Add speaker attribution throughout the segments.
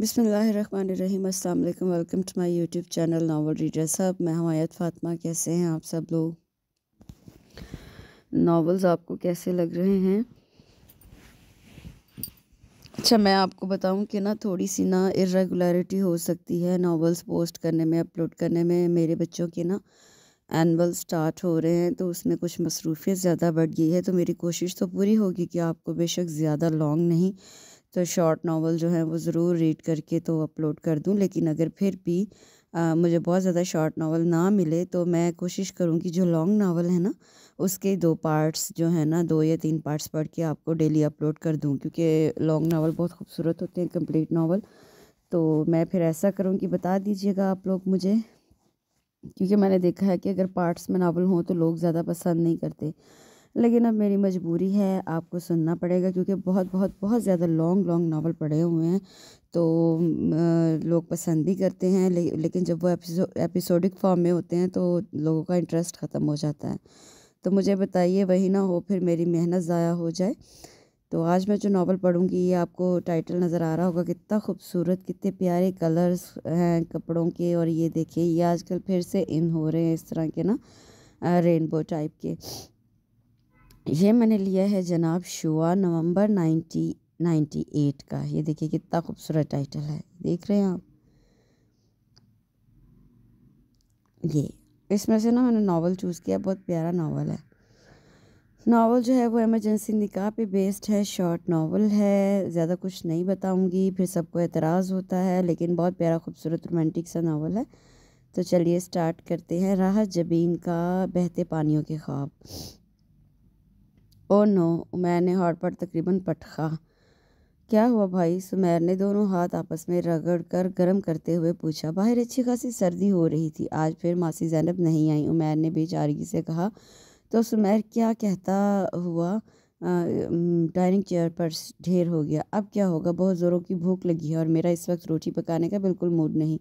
Speaker 1: बिसमीम अल्लाम welcome to my YouTube channel novel reader साहब मैं हमायत फातिमा कैसे हैं आप सब लोग नावल्स आपको कैसे लग रहे हैं अच्छा मैं आपको बताऊं कि ना थोड़ी सी ना इरेगुलरिटी हो सकती है नावल्स पोस्ट करने में अपलोड करने में मेरे बच्चों के ना एनअल स्टार्ट हो रहे हैं तो उसमें कुछ मसरूफियत ज़्यादा बढ़ गई है तो मेरी कोशिश तो पूरी होगी कि आपको बेशक ज़्यादा लॉन्ग नहीं तो शॉर्ट नावल जो है वो ज़रूर रीड करके तो अपलोड कर दूँ लेकिन अगर फिर भी आ, मुझे बहुत ज़्यादा शॉर्ट नावल ना मिले तो मैं कोशिश करूँगी जो लॉन्ग नावल है ना उसके दो पार्ट्स जो है ना दो या तीन पार्ट्स पढ़ के आपको डेली अपलोड कर दूँ क्योंकि लॉन्ग नावल बहुत खूबसूरत होते हैं कम्प्लीट नावल तो मैं फिर ऐसा करूँगी बता दीजिएगा आप लोग मुझे क्योंकि मैंने देखा है कि अगर पार्ट्स में नावल हों तो लोग ज़्यादा पसंद नहीं करते लेकिन अब मेरी मजबूरी है आपको सुनना पड़ेगा क्योंकि बहुत बहुत बहुत ज़्यादा लॉन्ग लॉन्ग नावल पढ़े हुए हैं तो लोग पसंद भी करते हैं ले, लेकिन जब वो एपिसो एपिसोडिक फॉर्म में होते हैं तो लोगों का इंटरेस्ट ख़त्म हो जाता है तो मुझे बताइए वही ना हो फिर मेरी मेहनत ज़ाया हो जाए तो आज मैं जो नावल पढ़ूंगी ये आपको टाइटल नज़र आ रहा होगा कितना खूबसूरत कितने प्यारे कलर्स हैं कपड़ों के और ये देखिए ये आजकल फिर से इन हो रहे हैं इस तरह के ना रेनबो टाइप के ये मैंने लिया है जनाब शुआ नवंबर नाइनटी नाइन्टी एट का ये देखिए कितना खूबसूरत टाइटल है देख रहे हैं आप ये इसमें से ना मैंने नावल चूज़ किया बहुत प्यारा नावल है नावल जो है वो एमरजेंसी निकाह पे बेस्ड है शॉर्ट नावल है ज़्यादा कुछ नहीं बताऊंगी फिर सबको एतराज़ होता है लेकिन बहुत प्यारा खूबसूरत रोमांटिक सा नावल है तो चलिए स्टार्ट करते हैं राहत जबीन का बहते पानियों के ख्वाब ओ नो उमैर ने हॉट पर तकरीबन पटखा क्या हुआ भाई सुमैर ने दोनों हाथ आपस में रगड़ कर गर्म करते हुए पूछा बाहर अच्छी खासी सर्दी हो रही थी आज फिर मासी जैनब नहीं आई उमैर ने बेचारगी से कहा तो सुमैर क्या कहता हुआ डाइनिंग चेयर पर ढेर हो गया अब क्या होगा बहुत ज़ोरों की भूख लगी है और मेरा इस वक्त रोटी पकाने का बिल्कुल मूड नहीं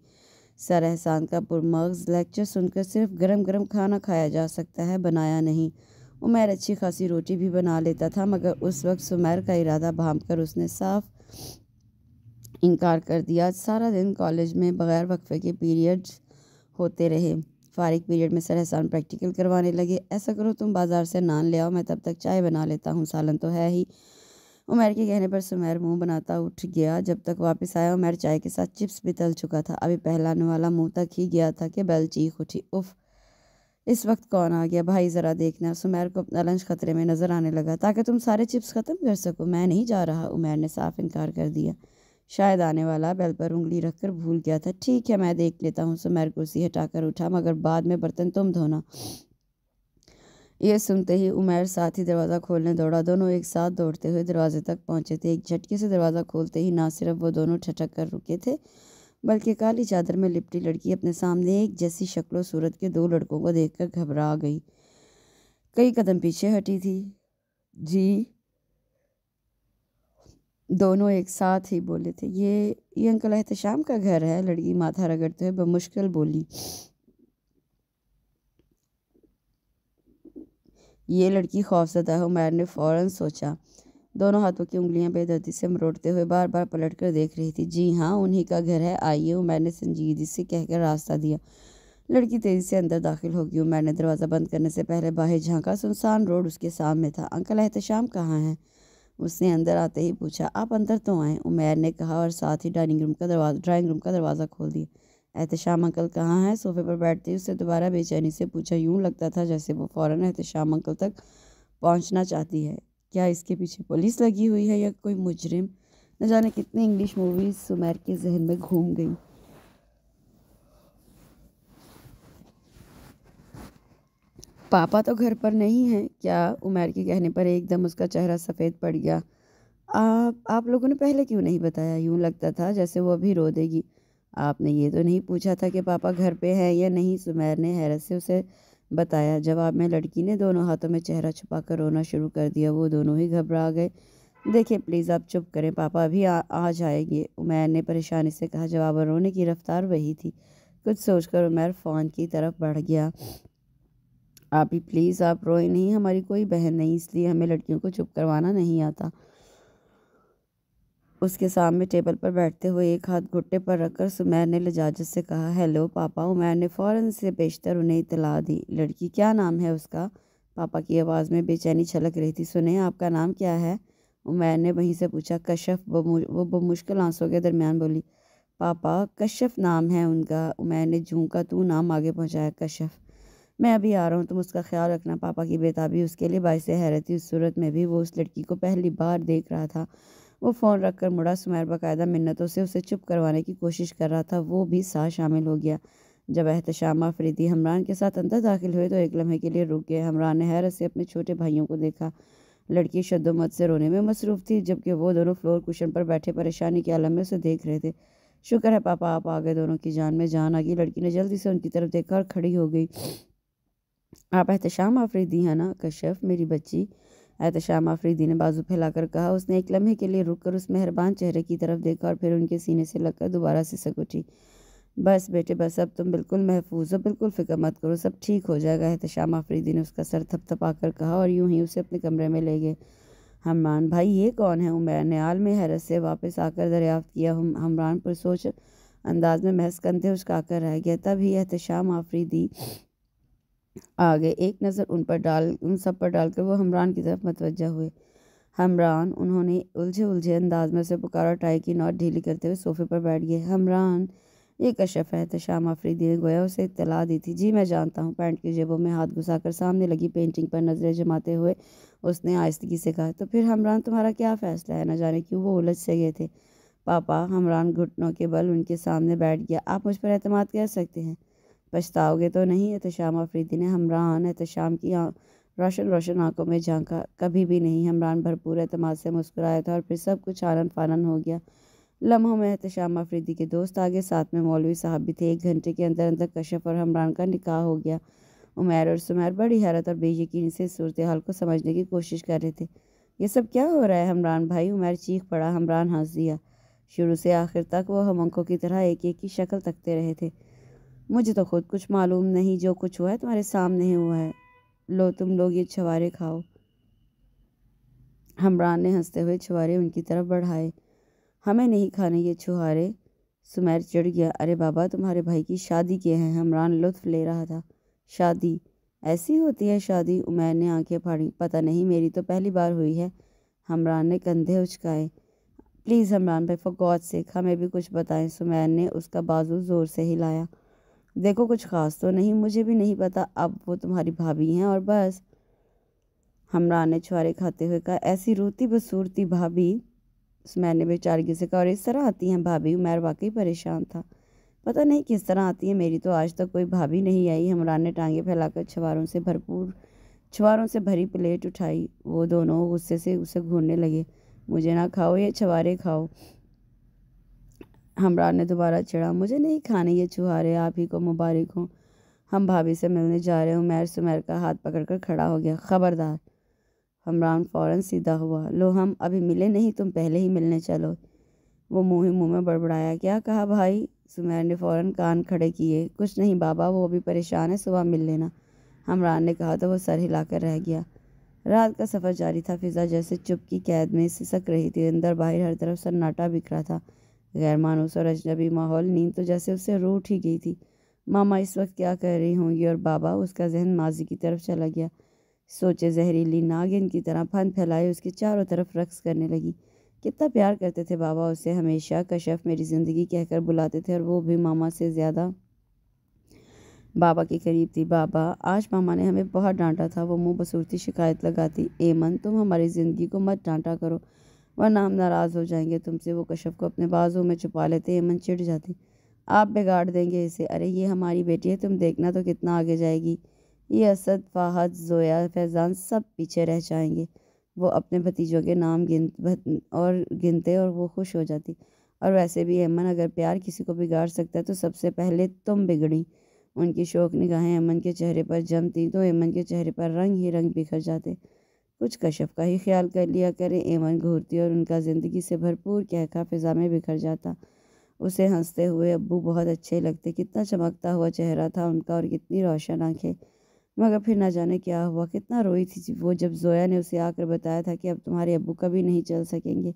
Speaker 1: सर एहसान का पुरमग्ज़ लेक्चर सुनकर सिर्फ गरम गरम खाना खाया जा सकता है बनाया नहीं उमैर अच्छी खासी रोटी भी बना लेता था मगर उस वक्त सुमैर का इरादा भाँप कर उसने साफ इनकार कर दिया सारा दिन कॉलेज में बग़ैर वक्फे के पीरियड्स होते रहे फारिक पीरियड में सर एहसान प्रैक्टिकल करवाने लगे ऐसा करो तुम बाज़ार से नान ले आओ मैं तब तक चाय बना लेता हूँ सालन तो है ही उमर के कहने पर सुमैर मुंह बनाता उठ गया जब तक वापस आया उमर चाय के साथ चिप्स भी तल चुका था अभी पहलाने वाला मुंह तक ही गया था कि बैल चीख उठी उफ़ इस वक्त कौन आ गया भाई ज़रा देखना सुमैर को अपना लंच खतरे में नज़र आने लगा ताकि तुम सारे चिप्स ख़त्म कर सको मैं नहीं जा रहा उमेर ने साफ इनकार कर दिया शायद आने वाला बेल पर उंगली रखकर भूल गया था ठीक है मैं देख लेता हूँ सुमैर कुर्सी हटाकर उठा मगर बाद में बर्तन तुम धोना ये सुनते ही उमेर साथ ही दरवाज़ा खोलने दौड़ा दोनों एक साथ दौड़ते हुए दरवाजे तक पहुँचे थे एक झटके से दरवाज़ा खोलते ही ना सिर्फ वो दोनों ठटक कर रुके थे बल्कि काली चादर में लिपटी लड़की अपने सामने एक जैसी शक्ल सूरत के दो लड़कों को देखकर घबरा गई कई कदम पीछे हटी थी जी दोनों एक साथ ही बोले थे ये ये अंकल एहतशाम का घर है लड़की माथा रगड़ते हुए बमुश्किल बोली ये लड़की खौफजदा उमैर ने फ़ौरन सोचा दोनों हाथों की उंगलियां बेदर्दी से मरोड़ते हुए बार बार पलट कर देख रही थी जी हाँ उन्हीं का घर है आइए हूँ मैंने संजीदगी से कहकर रास्ता दिया लड़की तेज़ी से अंदर दाखिल हो गई मैंने दरवाज़ा बंद करने से पहले बाहर झांका सुनसान रोड उसके सामने था अंकल एहतशाम कहाँ हैं उसने अंदर आते ही पूछा आप अंदर तो आएँ उमैर ने कहा और साथ ही डाइनिंग रूम का दरवाज़ा ड्राइंग रूम का दरवाज़ा खोल दिया एहतशाम अंकल कहाँ हैं सोफे पर बैठते ही उससे दोबारा बेचैनी से पूछा यूँ लगता था जैसे वो फ़ौरन एहतशाम अंकल तक पहुँचना चाहती है क्या इसके पीछे पुलिस लगी हुई है या कोई मुजरिम न जाने कितनी इंग्लिश मूवीज़ सुमेर के जहन में घूम गई पापा तो घर पर नहीं है क्या उमर के कहने पर एकदम उसका चेहरा सफ़ेद पड़ गया आप आप लोगों ने पहले क्यों नहीं बताया यूँ लगता था जैसे वो अभी रो देगी आपने ये तो नहीं पूछा था कि पापा घर पे हैं या नहीं सुमैर ने हैरत से उसे बताया जवाब में लड़की ने दोनों हाथों में चेहरा छुपाकर रोना शुरू कर दिया वो दोनों ही घबरा गए देखिए प्लीज़ आप चुप करें पापा अभी आ, आ जाएंगे उमैर ने परेशानी से कहा जवाब रोने की रफ्तार वही थी कुछ सोचकर उमैर फ़ोन की तरफ बढ़ गया आप ही प्लीज़ आप रोए नहीं हमारी कोई बहन नहीं इसलिए हमें लड़कियों को चुप करवाना नहीं आता उसके सामने टेबल पर बैठते हुए एक हाथ घुट्टे पर रखकर सुमैर ने लजाजत से कहा हेलो पापा उमैर ने फ़ौरन से बेशतर उन्हें इतला दी लड़की क्या नाम है उसका पापा की आवाज़ में बेचैनी छलक रही थी सुने आपका नाम क्या है उमैर ने वहीं से पूछा कश्यप वो बमुश्किल आंसों के दरमियान बोली पापा कश्यप नाम है उनका उमैर ने झूका का तू नाम आगे पहुँचाया कश्यप मैं अभी आ रहा हूँ तुम उसका ख्याल रखना पापा की बेताबी उसके लिए बायस हैरत थी उस सूरत में भी वो उस लड़की को पहली बार देख रहा था वो फ़ोन रख कर मुड़ा सुमैर बाकायदा मिन्नतों से उसे चुप करवाने की कोशिश कर रहा था वो भी साथ शामिल हो गया जब एहतशाम आफरीदी हमरान के साथ अंदर दाखिल हुए तो एक लम्हे के लिए रुक गए हमरान ने हैरत से अपने छोटे भाइयों को देखा लड़की शदोमत से रोने में मसरूफ़ थी जबकि वो दोनों फ्लोर कुशन पर बैठे परेशानी के आलम में उसे देख रहे थे शुक्र है पापा आप आ गए दोनों की जान में जान आ गई लड़की ने जल्दी से उनकी तरफ देखा और खड़ी हो गई आप एहतशाम आफरीदी है ना कश्यप मेरी बच्ची एहतशाम आफरीदी ने बाजू फैलाकर कहा उसने एक लम्हे के लिए रुककर उस मेहरबान चेहरे की तरफ देखा और फिर उनके सीने से लगकर दोबारा से सक उठी बस बेटे बस अब तुम बिल्कुल महफूज हो बिल्कुल फिक्र मत करो सब ठीक हो जाएगा एहतशाम आफरीदी ने उसका सर थपा कर कहा और यूं ही उसे अपने कमरे में ले गए हमरान भाई ये कौन है उमैर ने आलम हैरत से वापस आकर दरियाफ्त किया हम हमरान पर सोच अंदाज में महस कंधे उसका आकर रह गया तभी एहतशाम आफरीदी आगे एक नज़र उन पर डाल उन सब पर डालकर वो हमरान की तरफ मतवजा हुए हमरान उन्होंने उलझे उलझे अंदाज में से पुकारा टाई की नोट ढीली करते हुए सोफे पर बैठ गए हमरान ये कशफ है तशाम तो आफरीदी ने गोया उसे इतला दी थी जी मैं जानता हूँ पैंट की जेबों में हाथ घुसाकर सामने लगी पेंटिंग पर नज़रें जमाते हुए उसने आयस्तगी से कहा तो फिर हमरान तुम्हारा क्या फ़ैसला है न जाने क्यों वो उलझ से गए थे पापा हमरान घुटनों के बल उनके सामने बैठ गया आप मुझ पर अहतमाद कर सकते हैं पछताओगे तो नहीं एहतशाम आफरीदी ने हमरान एहतशाम की रोशन रोशन आंखों में झांका कभी भी नहीं हमरान भरपूर अतमाद से मुस्कुराया था और फिर सब कुछ आनंद फानन हो गया लम्हों में एहतम अफरीदी के दोस्त आगे साथ में मौलवी साहब भी थे एक घंटे के अंदर अंदर कश्यप और हमरान का निकाह हो गया उमैर और सुमैर बड़ी हैरत और बेयकीनी से सूरत हाल को समझने की कोशिश कर रहे थे ये सब क्या हो रहा है हमरान भाई उमैर चीख पड़ा हमरान हंस दिया शुरू से आखिर तक वह हम अंकों की तरह एक एक की शक्ल तकते रहे थे मुझे तो खुद कुछ मालूम नहीं जो कुछ हुआ है तुम्हारे सामने ही हुआ है लो तुम लोग ये छवारे खाओ हमरान ने हंसते हुए छुहारे उनकी तरफ बढ़ाए हमें नहीं खाने ये छुहारे सुमैर चिड़ गया अरे बाबा तुम्हारे भाई की शादी के हैं हमरान लुत्फ ले रहा था शादी ऐसी होती है शादी उमैर ने आंखें फाड़ी पता नहीं मेरी तो पहली बार हुई है हमरान ने कंधे उचकाए प्लीज़ हमरान भाई गॉड से हमें भी कुछ बताएं सुमैर ने उसका बाजू ज़ोर से हिलाया देखो कुछ ख़ास तो नहीं मुझे भी नहीं पता अब वो तुम्हारी भाभी हैं और बस हमरा ने छुआरे खाते हुए कहा ऐसी रोती बसूरती भाभी उस्मैर ने बेचारगी से कहा और इस तरह आती हैं भाभी उमैर वाकई परेशान था पता नहीं किस तरह आती है मेरी तो आज तक तो कोई भाभी नहीं आई हमरान ने टांगे फैलाकर छुआरों से भरपूर छुआरों से भरी प्लेट उठाई वो दोनों गुस्से से उसे घूरने लगे मुझे ना खाओ ये छुआरे खाओ हमरान ने दोबारा चिड़ा मुझे नहीं खाने ये चुहारे आप ही को मुबारक हो हम भाभी से मिलने जा रहे हैं उमेर सुमेर का हाथ पकड़कर खड़ा हो गया ख़बरदार हमरान फ़ौरन सीधा हुआ लो हम अभी मिले नहीं तुम पहले ही मिलने चलो वो मुँह ही मुँह में बड़बड़ाया क्या कहा भाई सुमेर ने फ़ौरन कान खड़े किए कुछ नहीं बाबा वो अभी परेशान है सुबह मिल लेना हमरान ने कहा तो वो सर हिलाकर रह गया रात का सफ़र जारी था फिज़ा जैसे चुप की कैद में सिसक रही थी अंदर बाहर हर तरफ सन्नाटा बिखरा था गैर मानूस और अजनबी माहौल नींद तो जैसे उससे रो ही गई थी मामा इस वक्त क्या कर रही होंगी और बाबा उसका जहन माजी की तरफ चला गया सोचे जहरीली नागिन की तरह फन फैलाए उसके चारों तरफ रक्स करने लगी कितना प्यार करते थे बाबा उसे हमेशा कशफ मेरी ज़िंदगी कहकर बुलाते थे और वो भी मामा से ज़्यादा बाबा के करीब थी बाबा आज मामा ने हमें बहुत डांटा था वो मुंह बसूरती शिकायत लगाती एमन तुम हमारी ज़िंदगी को मत डांटा करो वरना हम नाराज़ हो जाएंगे तुमसे वो कश्यप को अपने बाजों में छुपा लेते मन चिढ़ जाती आप बिगाड़ देंगे इसे अरे ये हमारी बेटी है तुम देखना तो कितना आगे जाएगी ये असद फाहद जोया फैज़ान सब पीछे रह जाएंगे वो अपने भतीजों के नाम गिन और गिनते और वो खुश हो जाती और वैसे भी अमन अगर प्यार किसी को बिगाड़ सकता है तो सबसे पहले तुम बिगड़ी उनकी शौक निगाहें अमन के चेहरे पर जमती तो अमन के चेहरे पर रंग ही रंग बिखर जाते कुछ कशफ का ही ख्याल कर लिया करें एमन घूरती और उनका ज़िंदगी से भरपूर कहका फिजा में बिखर जाता उसे हंसते हुए अब्बू बहुत अच्छे लगते कितना चमकता हुआ चेहरा था उनका और कितनी रोशन आंखें मगर फिर ना जाने क्या हुआ कितना रोई थी वो जब जोया ने उसे आकर बताया था कि अब तुम्हारे अब्बू कभी नहीं चल सकेंगे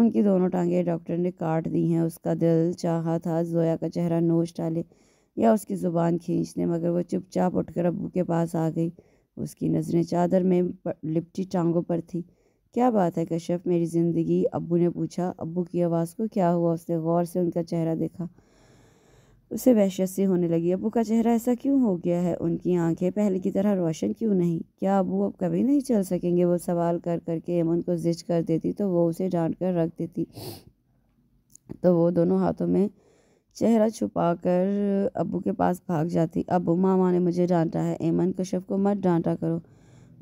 Speaker 1: उनकी दोनों टांगें डॉक्टर ने काट दी हैं उसका दिल चाहा था जोया का चेहरा नोच डाले या उसकी ज़ुबान खींच मगर वो चुपचाप उठकर अबू के पास आ गई उसकी नज़रें चादर में लिपटी टांगों पर थी क्या बात है कश्यप मेरी ज़िंदगी अब्बू ने पूछा अब्बू की आवाज़ को क्या हुआ उसने गौर से उनका चेहरा देखा उसे वहशत सी होने लगी अबू का चेहरा ऐसा क्यों हो गया है उनकी आंखें पहले की तरह रोशन क्यों नहीं क्या अबू अब कभी नहीं चल सकेंगे वो सवाल कर करके अमन को जिज कर देती तो वो उसे डांट कर रख देती तो वो दोनों हाथों में चेहरा छुपाकर अबू के पास भाग जाती अबू मामा ने मुझे डांटा है ऐमन कश्यप को मत डांटा करो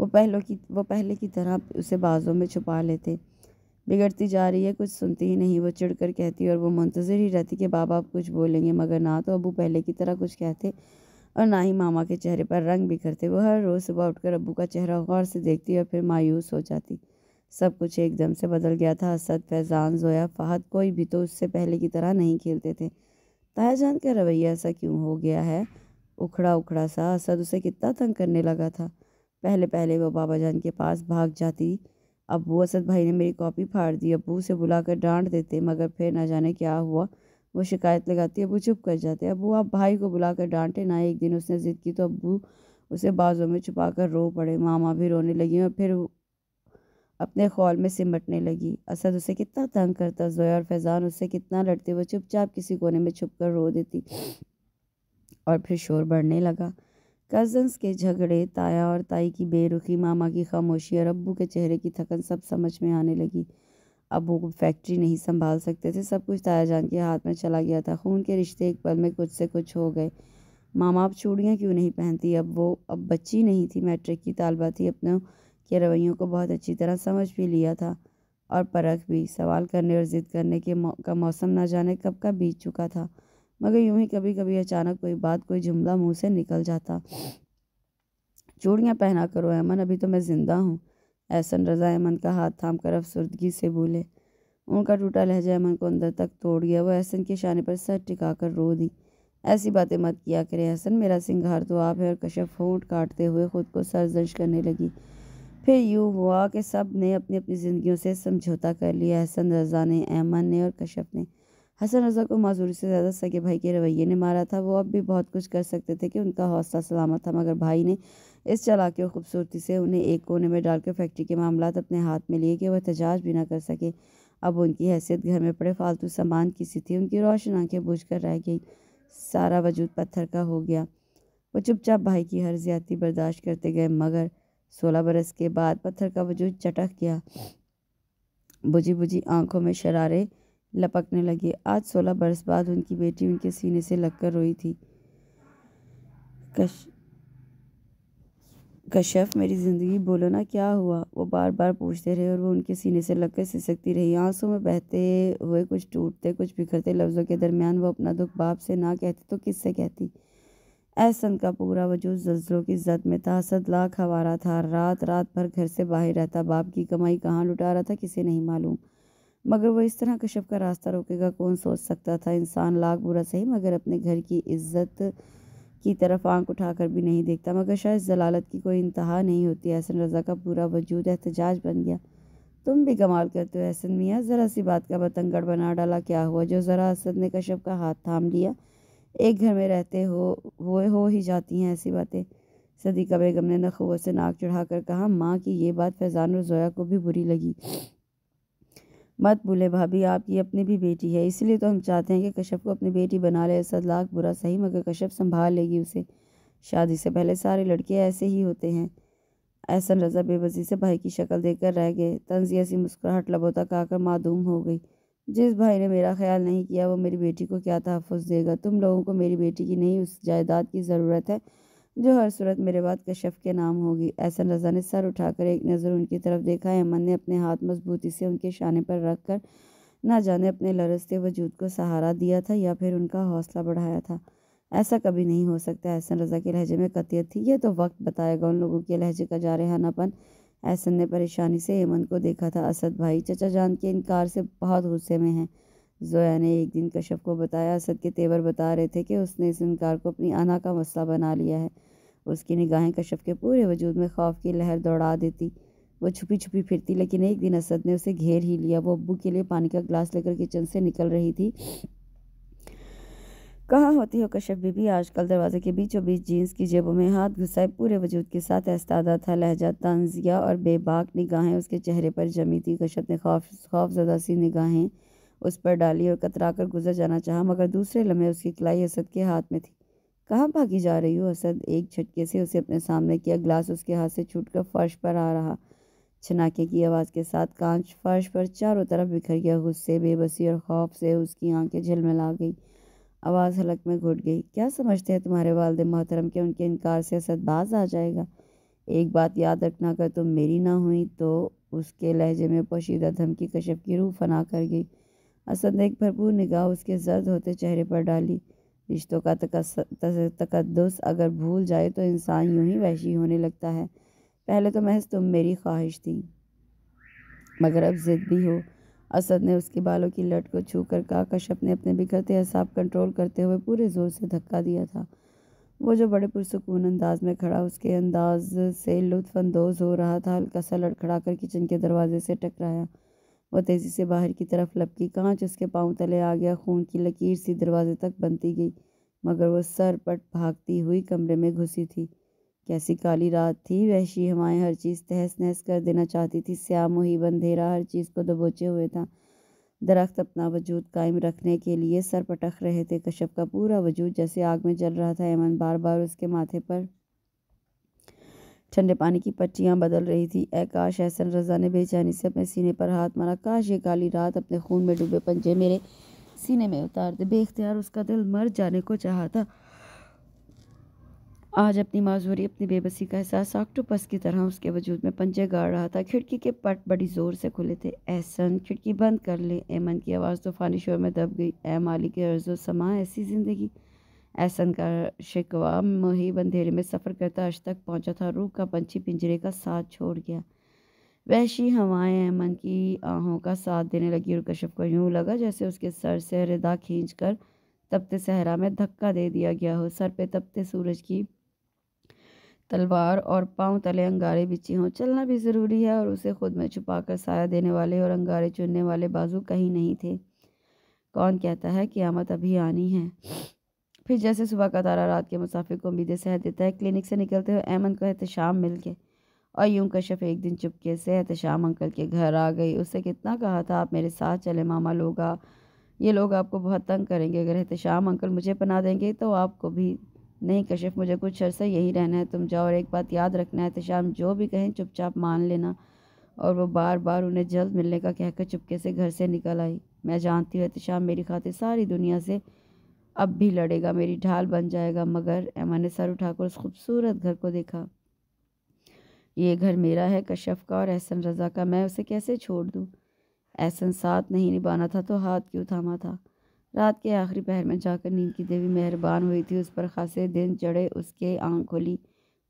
Speaker 1: वो पहलों की वो पहले की तरह उसे बाजों में छुपा लेते बिगड़ती जा रही है कुछ सुनती ही नहीं वो चिड़ कर कहती और वो मुंतज़र ही रहती कि बाबा आप कुछ बोलेंगे मगर ना तो अबू पहले की तरह कुछ कहते और ना ही मामा के चेहरे पर रंग बिखरते वो हर रोज़ सुबह उठकर अबू का चेहरा गौर से देखती और फिर मायूस हो जाती सब कुछ एकदम से बदल गया था असद फैज़ान जोया फ़हद कोई भी तो उससे पहले की तरह नहीं खेलते थे तायाजान का रवैया ऐसा क्यों हो गया है उखड़ा उखड़ा सा असद उसे कितना तंग करने लगा था पहले पहले वो बाबा जान के पास भाग जाती अबू असद भाई ने मेरी कॉपी फाड़ दी अबू उसे बुलाकर डांट देते मगर फिर ना जाने क्या हुआ वो शिकायत लगाती अबू चुप कर जाते अबू आप भाई को बुलाकर डांटे ना एक दिन उसने जिद की तो अबू उसे बाजों में छुपा कर रो पड़े मामा भी रोने लगी और फिर अपने खौल में सिमटने लगी असद उसे कितना तंग करता जोया और फैज़ान उससे कितना लड़ते वो चुपचाप किसी कोने में छुप कर रो देती और फिर शोर बढ़ने लगा कज़न्स के झगड़े ताया और ताई की बेरुखी मामा की खामोशी और अबू के चेहरे की थकन सब समझ में आने लगी अबू को फैक्ट्री नहीं संभाल सकते थे सब कुछ ताया जान के हाथ में चला गया था खून के रिश्ते एक पल में कुछ से कुछ हो गए मामा अब चूड़ियाँ क्यों नहीं पहनती अब वो अब बच्ची नहीं थी मैट्रिक की तालबा थी अपना के रवैयों को बहुत अच्छी तरह समझ भी लिया था और परख भी सवाल करने और ज़िद करने के मौ, का मौसम ना जाने कब का बीत चुका था मगर यूं ही कभी कभी अचानक कोई बात कोई जुमला मुंह से निकल जाता चूड़ियाँ पहना करो अमन अभी तो मैं ज़िंदा हूँ एहसन रजा अमन का हाथ थाम कर अफसरदगी से बोले उनका टूटा लहजा अमन को अंदर तक तोड़ गया वो एहसन के शाने पर सर टिका कर रो दी ऐसी बातें मत किया करे एहसन मेरा सिंगार तो आप है और कशफ होंठ काटते हुए खुद को सरजश करने लगी फिर यूँ हुआ कि सब ने अपनी अपनी ज़िंदगियों से समझौता कर लिया हसन रज़ा ने अहमद ने और कश्यप ने हसन रज़ा को माजूरी से ज़्यादा सगे भाई के रवैये ने मारा था वो अब भी बहुत कुछ कर सकते थे कि उनका हौसला सलामत था मगर भाई ने इस चलाके और ख़ूबसूरती से उन्हें एक कोने में डालकर फैक्ट्री के मामला अपने हाथ में लिए कि वह एहतजाज भी ना कर सके अब उनकी हैसियत घर में पड़े फालतू सामान की सी थी उनकी रोशन आँखें बूझ कर रह गई सारा वजूद पत्थर का हो गया वो चुपचाप भाई की हर ज्यादती बर्दाश्त करते गए मगर सोलह बरस के बाद पत्थर का वजूद चटक गया बुझी बुझी आंखों में शरारे लपकने लगे आज सोलह बरस बाद उनकी बेटी उनके सीने से लगकर रोई थी कश कश्यप मेरी ज़िंदगी बोलो ना क्या हुआ वो बार बार पूछते रहे और वो उनके सीने से लगकर सिसकती रही आंसू में बहते हुए कुछ टूटते कुछ बिखरते लफ्ज़ों के दरमियान वो अपना दुख बाप से ना कहती तो किससे कहती एहसन का पूरा वजूद जल्जलों की जद में था सद लाख हवारा था रात रात भर घर से बाहर रहता बाप की कमाई कहाँ लुटा रहा था किसे नहीं मालूम मगर वो इस तरह कशप का रास्ता रोकेगा कौन सोच सकता था इंसान लाख बुरा सही मगर अपने घर की इज्जत की तरफ आंख उठाकर भी नहीं देखता मगर शायद जलालत की कोई इंतहा नहीं होती एहसन रज़ा का पूरा वजूद एहतजाज बन गया तुम भी कमाल करते हो एहसन मियाँ ज़रा सी बात का बतंगड़ बना डाला क्या हुआ जो ज़रा असद ने कशप का हाथ थाम लिया एक घर में रहते हो वो हो ही जाती हैं ऐसी बातें सदी का बेगम ने नखोवत से नाक चढ़ा कर कहा माँ की ये बात फैज़ान और जोया को भी बुरी लगी मत भूले भाभी आपकी अपनी भी बेटी है इसलिए तो हम चाहते हैं कि कश्यप को अपनी बेटी बना ले सद लाख बुरा सही मगर कश्यप संभाल लेगी उसे शादी से पहले सारे लड़के ऐसे ही होते हैं ऐसा रज़ा बेबसी से भाई की शक्ल कर रह गए तंजिया सी मुस्कुराहट लबोता कहकर मादूम हो गई जिस भाई ने मेरा ख्याल नहीं किया वो मेरी बेटी को क्या तहफ़ देगा तुम लोगों को मेरी बेटी की नहीं उस जायदाद की ज़रूरत है जो हर सूरत मेरे बाद कशफ के नाम होगी एहसन रजा ने सर उठाकर एक नज़र उनकी तरफ देखा अमन ने अपने हाथ मजबूती से उनके शाने पर रख कर ना जाने अपने लरसते वजूद को सहारा दिया था या फिर उनका हौसला बढ़ाया था ऐसा कभी नहीं हो सकता एहसन रजा के लहजे में कतियत थी यह तो वक्त बताएगा उन लोगों के लहजे का जा रहा नपन ऐसन ने परेशानी से हेमंत को देखा था असद भाई चचा जान के इनकार से बहुत गुस्से में हैं जोया ने एक दिन कश्यप को बताया असद के तेवर बता रहे थे कि उसने इस इनकार को अपनी आना का मसला बना लिया है उसकी निगाहें कश्यप के पूरे वजूद में खौफ की लहर दौड़ा देती वो छुपी छुपी फिरती लेकिन एक दिन असद ने उसे घेर ही लिया वो अब्बू के लिए पानी का गिलास लेकर किचन से निकल रही थी कहाँ होती हो कश्यप बीबी आजकल दरवाजे के बीचों बीच जीन्स की जेबों में हाथ घुसाए पूरे वजूद के साथ एस्तादा था लहजा तंजिया और बेबाक निगाहें उसके चेहरे पर जमी थी कश्यप ने खौफ खौफजदा सी निगाहें उस पर डाली और कतरा कर गुजर जाना चाहा मगर दूसरे लम्हे उसकी कलाई असद के हाथ में थी कहाँ भागी जा रही हो असद एक झटके से उसे अपने सामने किया ग्लास उसके हाथ से कर फर्श पर आ रहा छनाके की आवाज़ के साथ कांच फर्श पर चारों तरफ बिखर गया गुस्से बेबसी और खौफ से उसकी आंखें झिलमिला गई आवाज़ हलक में घुट गई क्या समझते हैं तुम्हारे वालद मोहतरम के उनके इनकार से बाज आ जाएगा एक बात याद रखना अगर तुम मेरी ना हुई तो उसके लहजे में पोशीदा धमकी कश्यप की रूह फना कर गई असद ने एक भरपूर निगाह उसके जर्द होते चेहरे पर डाली रिश्तों का तकदस अगर भूल जाए तो इंसान यूं ही वहशी होने लगता है पहले तो महज तुम मेरी ख्वाहिश थी मगर अब ज़िद भी हो असद ने उसके बालों की लट को छू कर कहा कश्यप ने अपने बिखरते हिसाब कंट्रोल करते हुए पूरे ज़ोर से धक्का दिया था वो जो बड़े पुरसकून अंदाज में खड़ा उसके अंदाज से लुत्फानंदोज़ हो रहा था हल्का सा लड़खड़ा कर किचन के दरवाजे से टकराया वह तेज़ी से बाहर की तरफ लपकी कांच उसके पाँव तले आ गया खून की लकीर सी दरवाजे तक बनती गई मगर वो सर पट भागती हुई कमरे में घुसी थी कैसी काली रात थी वैशी हवाएं हर चीज़ तहस नहस कर देना चाहती थी श्याम मुहिब अंधेरा हर चीज़ को दबोचे हुए था दरख्त अपना वजूद कायम रखने के लिए सर पटख रहे थे कश्यप का पूरा वजूद जैसे आग में जल रहा था एमन बार बार उसके माथे पर ठंडे पानी की पट्टियाँ बदल रही थी ए काश एहसन रजा ने बेचैनी से अपने सीने पर हाथ मारा काश ये काली रात अपने खून में डूबे पंजे मेरे सीने में उतार दे बेख्तियार उसका दिल मर जाने को चाहता था आज अपनी माजूरी अपनी बेबसी का एहसास ऑक्टोपस की तरह उसके वजूद में पंजे गाड़ रहा था खिड़की के पट बड़ी ज़ोर से खुले थे एहसन खिड़की बंद कर ले ऐमन की आवाज़ तूफ़ानी शोर में दब गई ए माली के अर्जो समा ऐसी ज़िंदगी एहसन का शिकवा मोही बंधेरे में सफ़र करता आज तक पहुँचा था रूह का पंछी पिंजरे का साथ छोड़ गया वैशी हवाएं अमन की आहों का साथ देने लगी और कश्यप को यूं लगा जैसे उसके सर से रिदा खींच कर तपते सहरा में धक्का दे दिया गया हो सर पे तपते सूरज की तलवार और पांव तले अंगारे बिछी हों चलना भी ज़रूरी है और उसे खुद में छुपाकर साया देने वाले और अंगारे चुनने वाले बाजू कहीं नहीं थे कौन कहता है कि आमद अभी आनी है फिर जैसे सुबह का तारा रात के मुसाफिर को उम्मीदें सह देता है क्लिनिक से निकलते हुए अहमद को एहतम मिल गए और यूं कशफ एक दिन चुपके से एहतम अंकल के घर आ गई उससे कितना कहा था आप मेरे साथ चले मामा लोग ये लोग आपको बहुत तंग करेंगे अगर एहतम अंकल मुझे पना देंगे तो आपको भी नहीं कश्यप मुझे कुछ अरसा यही रहना है तुम जाओ और एक बात याद रखना है शाम जो भी कहें चुपचाप मान लेना और वो बार बार उन्हें जल्द मिलने का कहकर चुपके से घर से निकल आई मैं जानती हूँ एहतशाम मेरी खातिर सारी दुनिया से अब भी लड़ेगा मेरी ढाल बन जाएगा मगर एमा ने सर उठाकर उस खूबसूरत घर को देखा ये घर मेरा है कश्यप का और एहसन रज़ा का मैं उसे कैसे छोड़ दूँ एहसन साथ नहीं निभाना था तो हाथ क्यों थामा था रात के आखिरी पहर में जाकर नींद की देवी मेहरबान हुई थी उस पर खासे दिन चढ़े उसके आंख खोली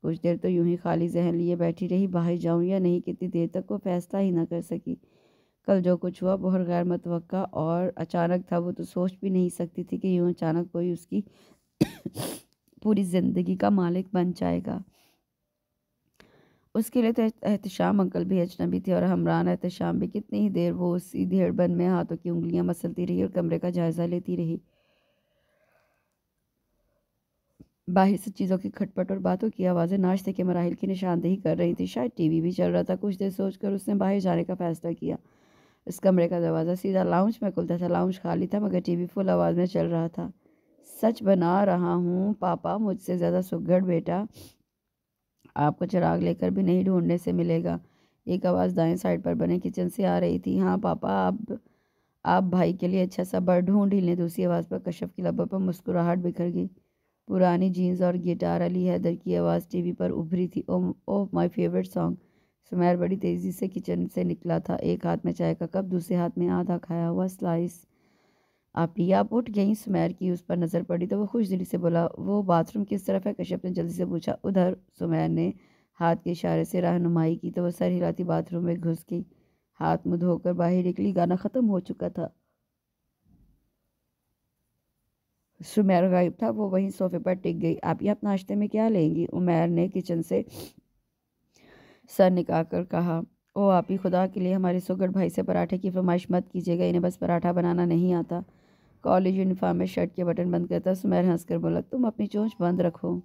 Speaker 1: कुछ देर तो यूं ही खाली जहन लिए बैठी रही बाहर जाऊं या नहीं कितनी देर तक वो फैसला ही ना कर सकी कल जो कुछ हुआ बहुत गैर मतवक़ा और अचानक था वो तो सोच भी नहीं सकती थी कि यूँ अचानक कोई उसकी पूरी ज़िंदगी का मालिक बन जाएगा उसके लिए तो एहतशाम अंकल भी अजनबी थे और हमरान एहतशाम भी कितनी ही देर वो उसी धेड़बन में हाथों की उंगलियां मसलती रही और कमरे का जायज़ा लेती रही बाहर से चीज़ों की खटपट और बातों की आवाज़ें नाश्ते के मराहल की निशानदेही कर रही थी शायद टीवी भी चल रहा था कुछ देर सोच कर उसने बाहर जाने का फ़ैसला किया इस कमरे का दरवाज़ा सीधा लाउंज में खुलता था लाउंज खाली था मगर टीवी फुल आवाज़ में चल रहा था सच बना रहा हूँ पापा मुझसे ज़्यादा सुगढ़ बेटा आपको चिराग लेकर भी नहीं ढूंढने से मिलेगा एक आवाज़ दाएं साइड पर बने किचन से आ रही थी हाँ पापा आप आप भाई के लिए अच्छा सा बर्ड ढूंढ ही लें दूसरी आवाज़ पर कश्यप की लबों पर मुस्कुराहट बिखर गई पुरानी जीन्स और गिटार अली हैदर की आवाज़ टीवी पर उभरी थी ओम oh my favourite song Sumair बड़ी तेज़ी से किचन से निकला था एक हाथ में चाय का कप दूसरे हाथ में आधा खाया हुआ स्लाइस आप आप उठ गई सुमैर की उस पर नज़र पड़ी तो वो खुश दिली से बोला वो बाथरूम किस तरफ है कश्यप ने जल्दी से पूछा उधर सुमैर ने हाथ के इशारे से रहनुमाई की तो वह सर हिलाती बाथरूम में घुस गई हाथ मुँह धोकर बाहर निकली गाना ख़त्म हो चुका था सुमैर गायब था वो वहीं सोफे पर टिक गई आप ये आप नाश्ते में क्या लेंगी उमैर ने किचन से सर निकाल कर कहा ओ आप ही खुदा के लिए हमारे सुगढ़ भाई से पराठे की फरमाइश मत कीजिएगा इन्हें बस पराठा बनाना नहीं आता कॉलेज यूनिफॉर्म में शर्ट के बटन बंद करता सुमेर हंसकर बोला तुम अपनी चोंच बंद रखो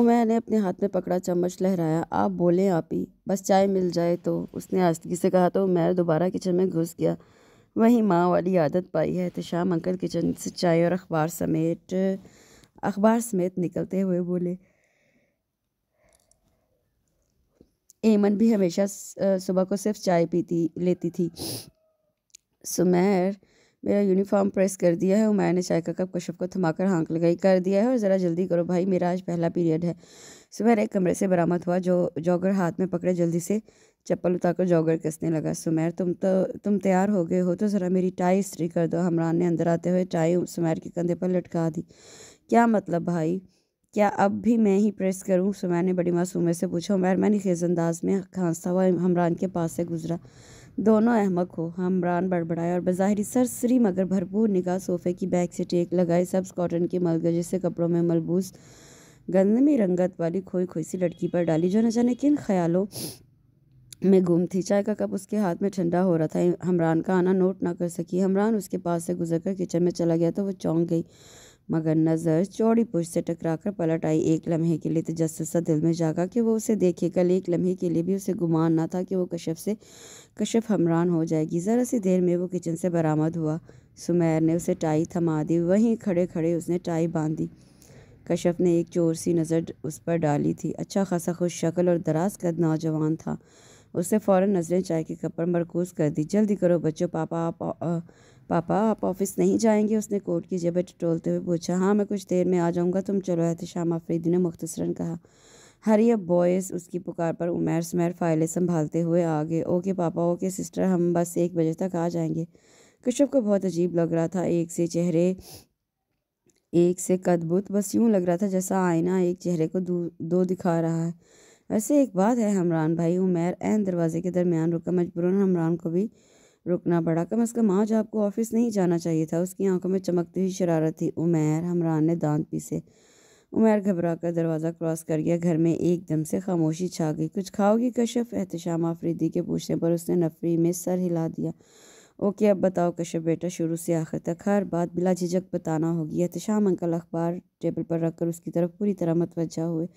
Speaker 1: उमैर ने अपने हाथ में पकड़ा चम्मच लहराया आप बोले आप ही बस चाय मिल जाए तो उसने आस्तगी से कहा तो उमैर दोबारा किचन में घुस गया वहीं माँ वाली आदत पाई है तो शाम अंकल किचन से चाय और अखबार समेत अखबार समेत निकलते हुए बोले एमन भी हमेशा सुबह को सिर्फ चाय पीती लेती थी सुमैर मेरा यूनिफॉर्म प्रेस कर दिया है उमैर ने चाय का कप कश्यप को थमाकर हाँक लगाई कर दिया है और ज़रा जल्दी करो भाई मेरा आज पहला पीरियड है सुमैर एक कमरे से बरामद हुआ जो जॉगर हाथ में पकड़े जल्दी से चप्पल उतारकर जॉगर कसने लगा सुमैर तुम तो तुम तैयार हो गए हो तो ज़रा मेरी टाई स्त्री कर दो हमरान ने अंदर आते हुए टाई सुमैर के कंधे पर लटका दी क्या मतलब भाई क्या अब भी मैं ही प्रेस करूं सुमैन ने बड़ी मासूमे से पूछा उमैर मैंने निखेज अंदाज में खांसता हुआ हमरान के पास से गुजरा दोनों अहमक हो हमरान बड़बड़ाया और सर सरसरी मगर भरपूर निगाह सोफ़े की बैग से टेक लगाई सब कॉटन के मलगजे से कपड़ों में मलबूस गंदमी रंगत वाली खोई खोई सी लड़की पर डाली जो न जाने किन ख्यालों में गुम थी चाय का कप उसके हाथ में ठंडा हो रहा था हमरान का आना नोट ना कर सकी हमरान उसके पास से गुजर कर किचन में चला गया तो वह चौंक गई मगर नज़र चौड़ी पुश से टकराकर पलट आई एक लम्हे के लिए तजस्सा दिल में जागा कि वो उसे देखे कल एक लम्हे के लिए भी उसे गुमान ना था कि वो कशप से कशप हमरान हो जाएगी ज़रा सी देर में वो किचन से बरामद हुआ सुमैर ने उसे टाई थमा दी वहीं खड़े खड़े उसने टाई बांधी कशप ने एक चोर सी नज़र उस पर डाली थी अच्छा खासा खुश शक्ल और दराज कद नौजवान था उसने फ़ौर नज़रें चाय के कप पर मरकूज़ कर दी जल्दी करो बच्चों पापा आप पापा आप ऑफिस नहीं जाएंगे उसने कोर्ट की जेबें टटोलते हुए पूछा हाँ मैं कुछ देर में आ जाऊँगा तुम चलो एहतशाम आफरीदी ने मुख्तसरन कहा हरी अब बॉयस उसकी पुकार पर उमैर सुमैर फाइलें संभालते हुए आ गए ओके पापा ओके सिस्टर हम बस एक बजे तक आ जाएंगे कश्यप को बहुत अजीब लग रहा था एक से चेहरे एक से कदबुत बस यूँ लग रहा था जैसा आईना एक चेहरे को दो दिखा रहा है वैसे एक बात है हमरान भाई उमैर एन दरवाजे के दरमियान रुका मजबूरन हमरान को भी रुकना पड़ा कम अज़ कम आज आपको ऑफिस नहीं जाना चाहिए था उसकी आंखों में चमकती हुई शरारत थी उमेर हमरान ने दांत पीसे उमैर घबरा कर दरवाज़ा क्रॉस कर गया घर में एकदम से खामोशी छा गई कुछ खाओगी कश्यप एहतशाम आफरीदी के पूछने पर उसने नफरी में सर हिला दिया ओके अब बताओ कश्यप बेटा शुरू से आखिर तक हर बात बिला झिझक बताना होगी एहतशाम अंकल अखबार टेबल पर रखकर उसकी तरफ पूरी तरह मतवजा हुए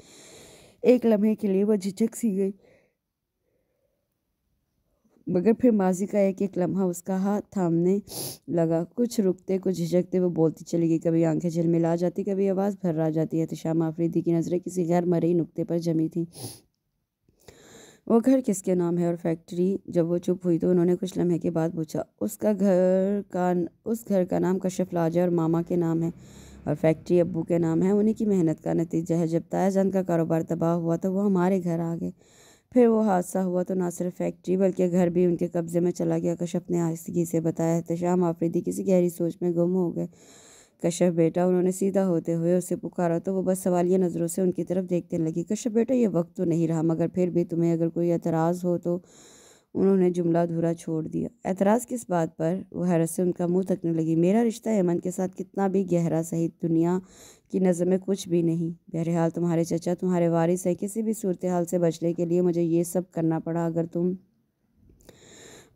Speaker 1: एक लम्हे के लिए वह झिझक सी गई मगर फिर माजी का एक एक लम्हा उसका हाथ थामने लगा कुछ रुकते कुछ झिझकते वो बोलती चली गई कभी आंखें ला जाती कभी आवाज़ भर्रा जाती है एहतशाम आफरीदी की नज़रें किसी गैर मरई नुकते पर जमी थी वो घर किसके नाम है और फैक्ट्री जब वो चुप हुई तो उन्होंने कुछ लम्हे के बाद पूछा उसका घर का उस घर का नाम कश्यप लाजा और मामा के नाम है और फैक्ट्री अबू के नाम है उन्हीं की मेहनत का नतीजा है जब जान का कारोबार तबाह हुआ तो वो हमारे घर आ गए फिर वो हादसा हुआ तो ना सिर्फ फैक्ट्री बल्कि घर भी उनके कब्ज़े में चला गया कश्यप ने आहिस्तगी से बताया एहतशाम आफरीदी किसी गहरी सोच में गुम हो गए कश्यप बेटा उन्होंने सीधा होते हुए उसे पुकारा तो वो बस सवालिया नज़रों से उनकी तरफ देखने लगी कश्यप बेटा ये वक्त तो नहीं रहा मगर फिर भी तुम्हें अगर कोई एतराज़ हो तो उन्होंने जुमला अधूरा छोड़ दिया एतराज़ किस बात पर वह हैरत से उनका मुंह तकने लगी मेरा रिश्ता हेमंत के साथ कितना भी गहरा सही दुनिया की नज़र में कुछ भी नहीं बहरहाल तुम्हारे चचा तुम्हारे वारिस है किसी भी सूरत हाल से बचने के लिए मुझे ये सब करना पड़ा अगर तुम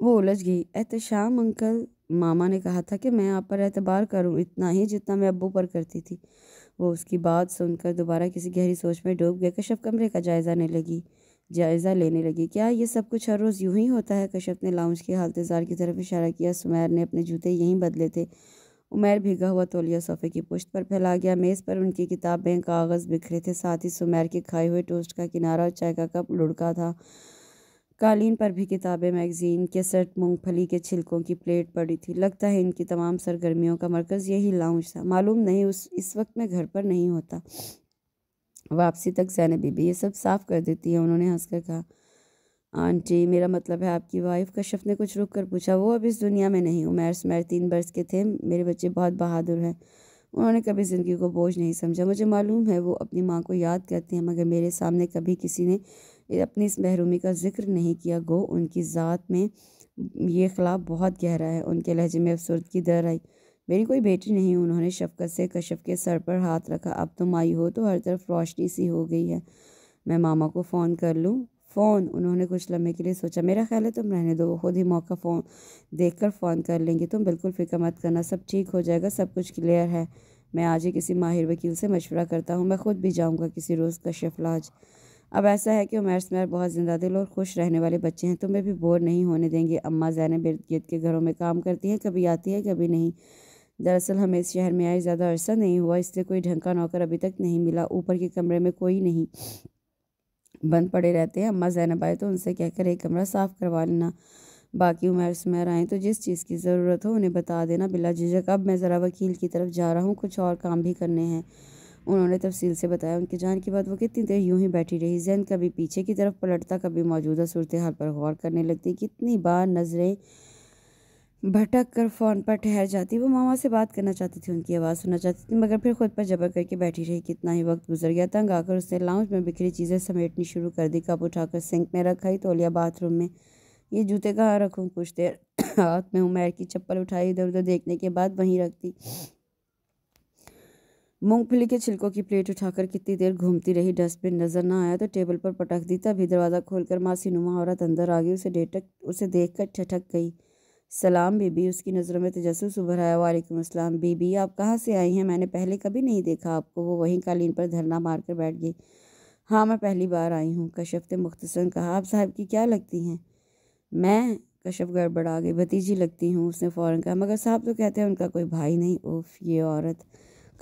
Speaker 1: वो उलझ गई एहतशाम अंकल मामा ने कहा था कि मैं आप पर एतबार करूँ इतना ही जितना मैं अबू पर करती थी वो उसकी बात सुनकर दोबारा किसी गहरी सोच में डूब गए कश्यप कमरे का जायज़ा लेने लगी जायज़ा लेने लगी क्या ये सब कुछ हर रोज़ यूं ही होता है कश्यप ने लाउंज के हालतज़ार की तरफ इशारा किया सुमैर ने अपने जूते यहीं बदले थे उमैर भीगा हुआ तोलिया सोफे की पुश्त पर फैला गया मेज़ पर उनकी किताबें कागज़ बिखरे थे साथ ही सुमैर के खाए हुए टोस्ट का किनारा और चाय का कप लुढ़का था कालीन पर भी किताबें मैगज़ीन के सेट मूँगफली के छिलकों की प्लेट पड़ी थी लगता है इनकी तमाम सरगर्मियों का मरकज़ यही लाउंज था मालूम नहीं उस इस वक्त मैं घर पर नहीं होता वापसी तक जैनब बीबी ये सब साफ कर देती है उन्होंने हंसकर कहा आंटी मेरा मतलब है आपकी वाइफ कश्यप ने कुछ रुक कर पूछा वो अब इस दुनिया में नहीं उमैर सुमैर तीन बरस के थे मेरे बच्चे बहुत बहादुर हैं उन्होंने कभी ज़िंदगी को बोझ नहीं समझा मुझे मालूम है वो अपनी माँ को याद करते हैं मगर मेरे सामने कभी किसी ने अपनी इस महरूमी का जिक्र नहीं किया गो उनकी ज़ात में ये खिलाफ बहुत गहरा है उनके लहजे में अफसरदगी दर आई मेरी कोई बेटी नहीं उन्होंने शफकत से कश्यप के सर पर हाथ रखा अब तुम आई हो तो हर तरफ रोशनी सी हो गई है मैं मामा को फ़ोन कर लूँ फ़ोन उन्होंने कुछ लम्हे के लिए सोचा मेरा ख्याल है तुम रहने दो वो खुद ही मौका फ़ोन देख कर फ़ोन कर लेंगे तुम बिल्कुल फिक्र मत करना सब ठीक हो जाएगा सब कुछ क्लियर है मैं आज ही किसी माहिर वकील से मशवरा करता हूँ मैं ख़ुद भी जाऊँगा किसी रोज़ कश्यफ लाज अब ऐसा है कि उमैर स्मैर बहुत ज़िंदा दिल और खुश रहने वाले बच्चे हैं तुम्हें भी बोर नहीं होने देंगे अम्मा जैन इर्द गिर्द के घरों में काम करती हैं कभी आती है कभी नहीं दरअसल हमें इस शहर में आए ज़्यादा अरसा नहीं हुआ इसलिए कोई ढंग का नौकर अभी तक नहीं मिला ऊपर के कमरे में कोई नहीं बंद पड़े रहते हैं अम्मा जैनब आए तो उनसे कहकर एक कमरा साफ़ करवा लेना बाकी उमर उसमैर आएँ तो जिस चीज़ की ज़रूरत हो उन्हें बता देना बिला झिझक अब मैं ज़रा वकील की तरफ जा रहा हूँ कुछ और काम भी करने हैं उन्होंने तफसील से बताया उनके जान के बाद वो कितनी देर यूं ही बैठी रही जैन कभी पीछे की तरफ पलटता कभी मौजूदा सूरत हाल पर गौर करने लगती कितनी बार नज़रें भटक कर फ़ोन पर ठहर जाती वो मामा से बात करना चाहती थी उनकी आवाज़ सुनना चाहती थी मगर फिर खुद पर जबर करके बैठी रही कितना ही वक्त गुजर गया तंग आकर उसने लाउंज में बिखरी चीज़ें समेटनी शुरू कर दी कप उठाकर सिंक में रखाई तोलिया बाथरूम में ये जूते कहाँ रखूँ कुछ देर हाथ में उमैर की चप्पल उठाई इधर उधर देखने के बाद वहीं रख दी मूँगफली के छिलकों की प्लेट उठाकर कितनी देर घूमती रही डस्टबिन नज़र ना आया तो टेबल पर पटक दी तभी दरवाज़ा खोलकर मासी नुमा औरत अंदर आ गई उसे डेटक उसे देख कर गई सलाम बीबी उसकी नज़रों में तजस्स उभराया वालेकुम अस्सलाम बीबी आप कहाँ से आई हैं मैंने पहले कभी नहीं देखा आपको वो वहीं कालीन पर धरना मार कर बैठ गई हाँ मैं पहली बार आई हूँ कश्यप ने मुख्तसर कहा आप साहब की क्या लगती हैं मैं कश्यप गड़बड़ा गई भतीजी लगती हूँ उसने फ़ौरन कहा मगर साहब तो कहते हैं उनका कोई भाई नहीं ओफ ये औरत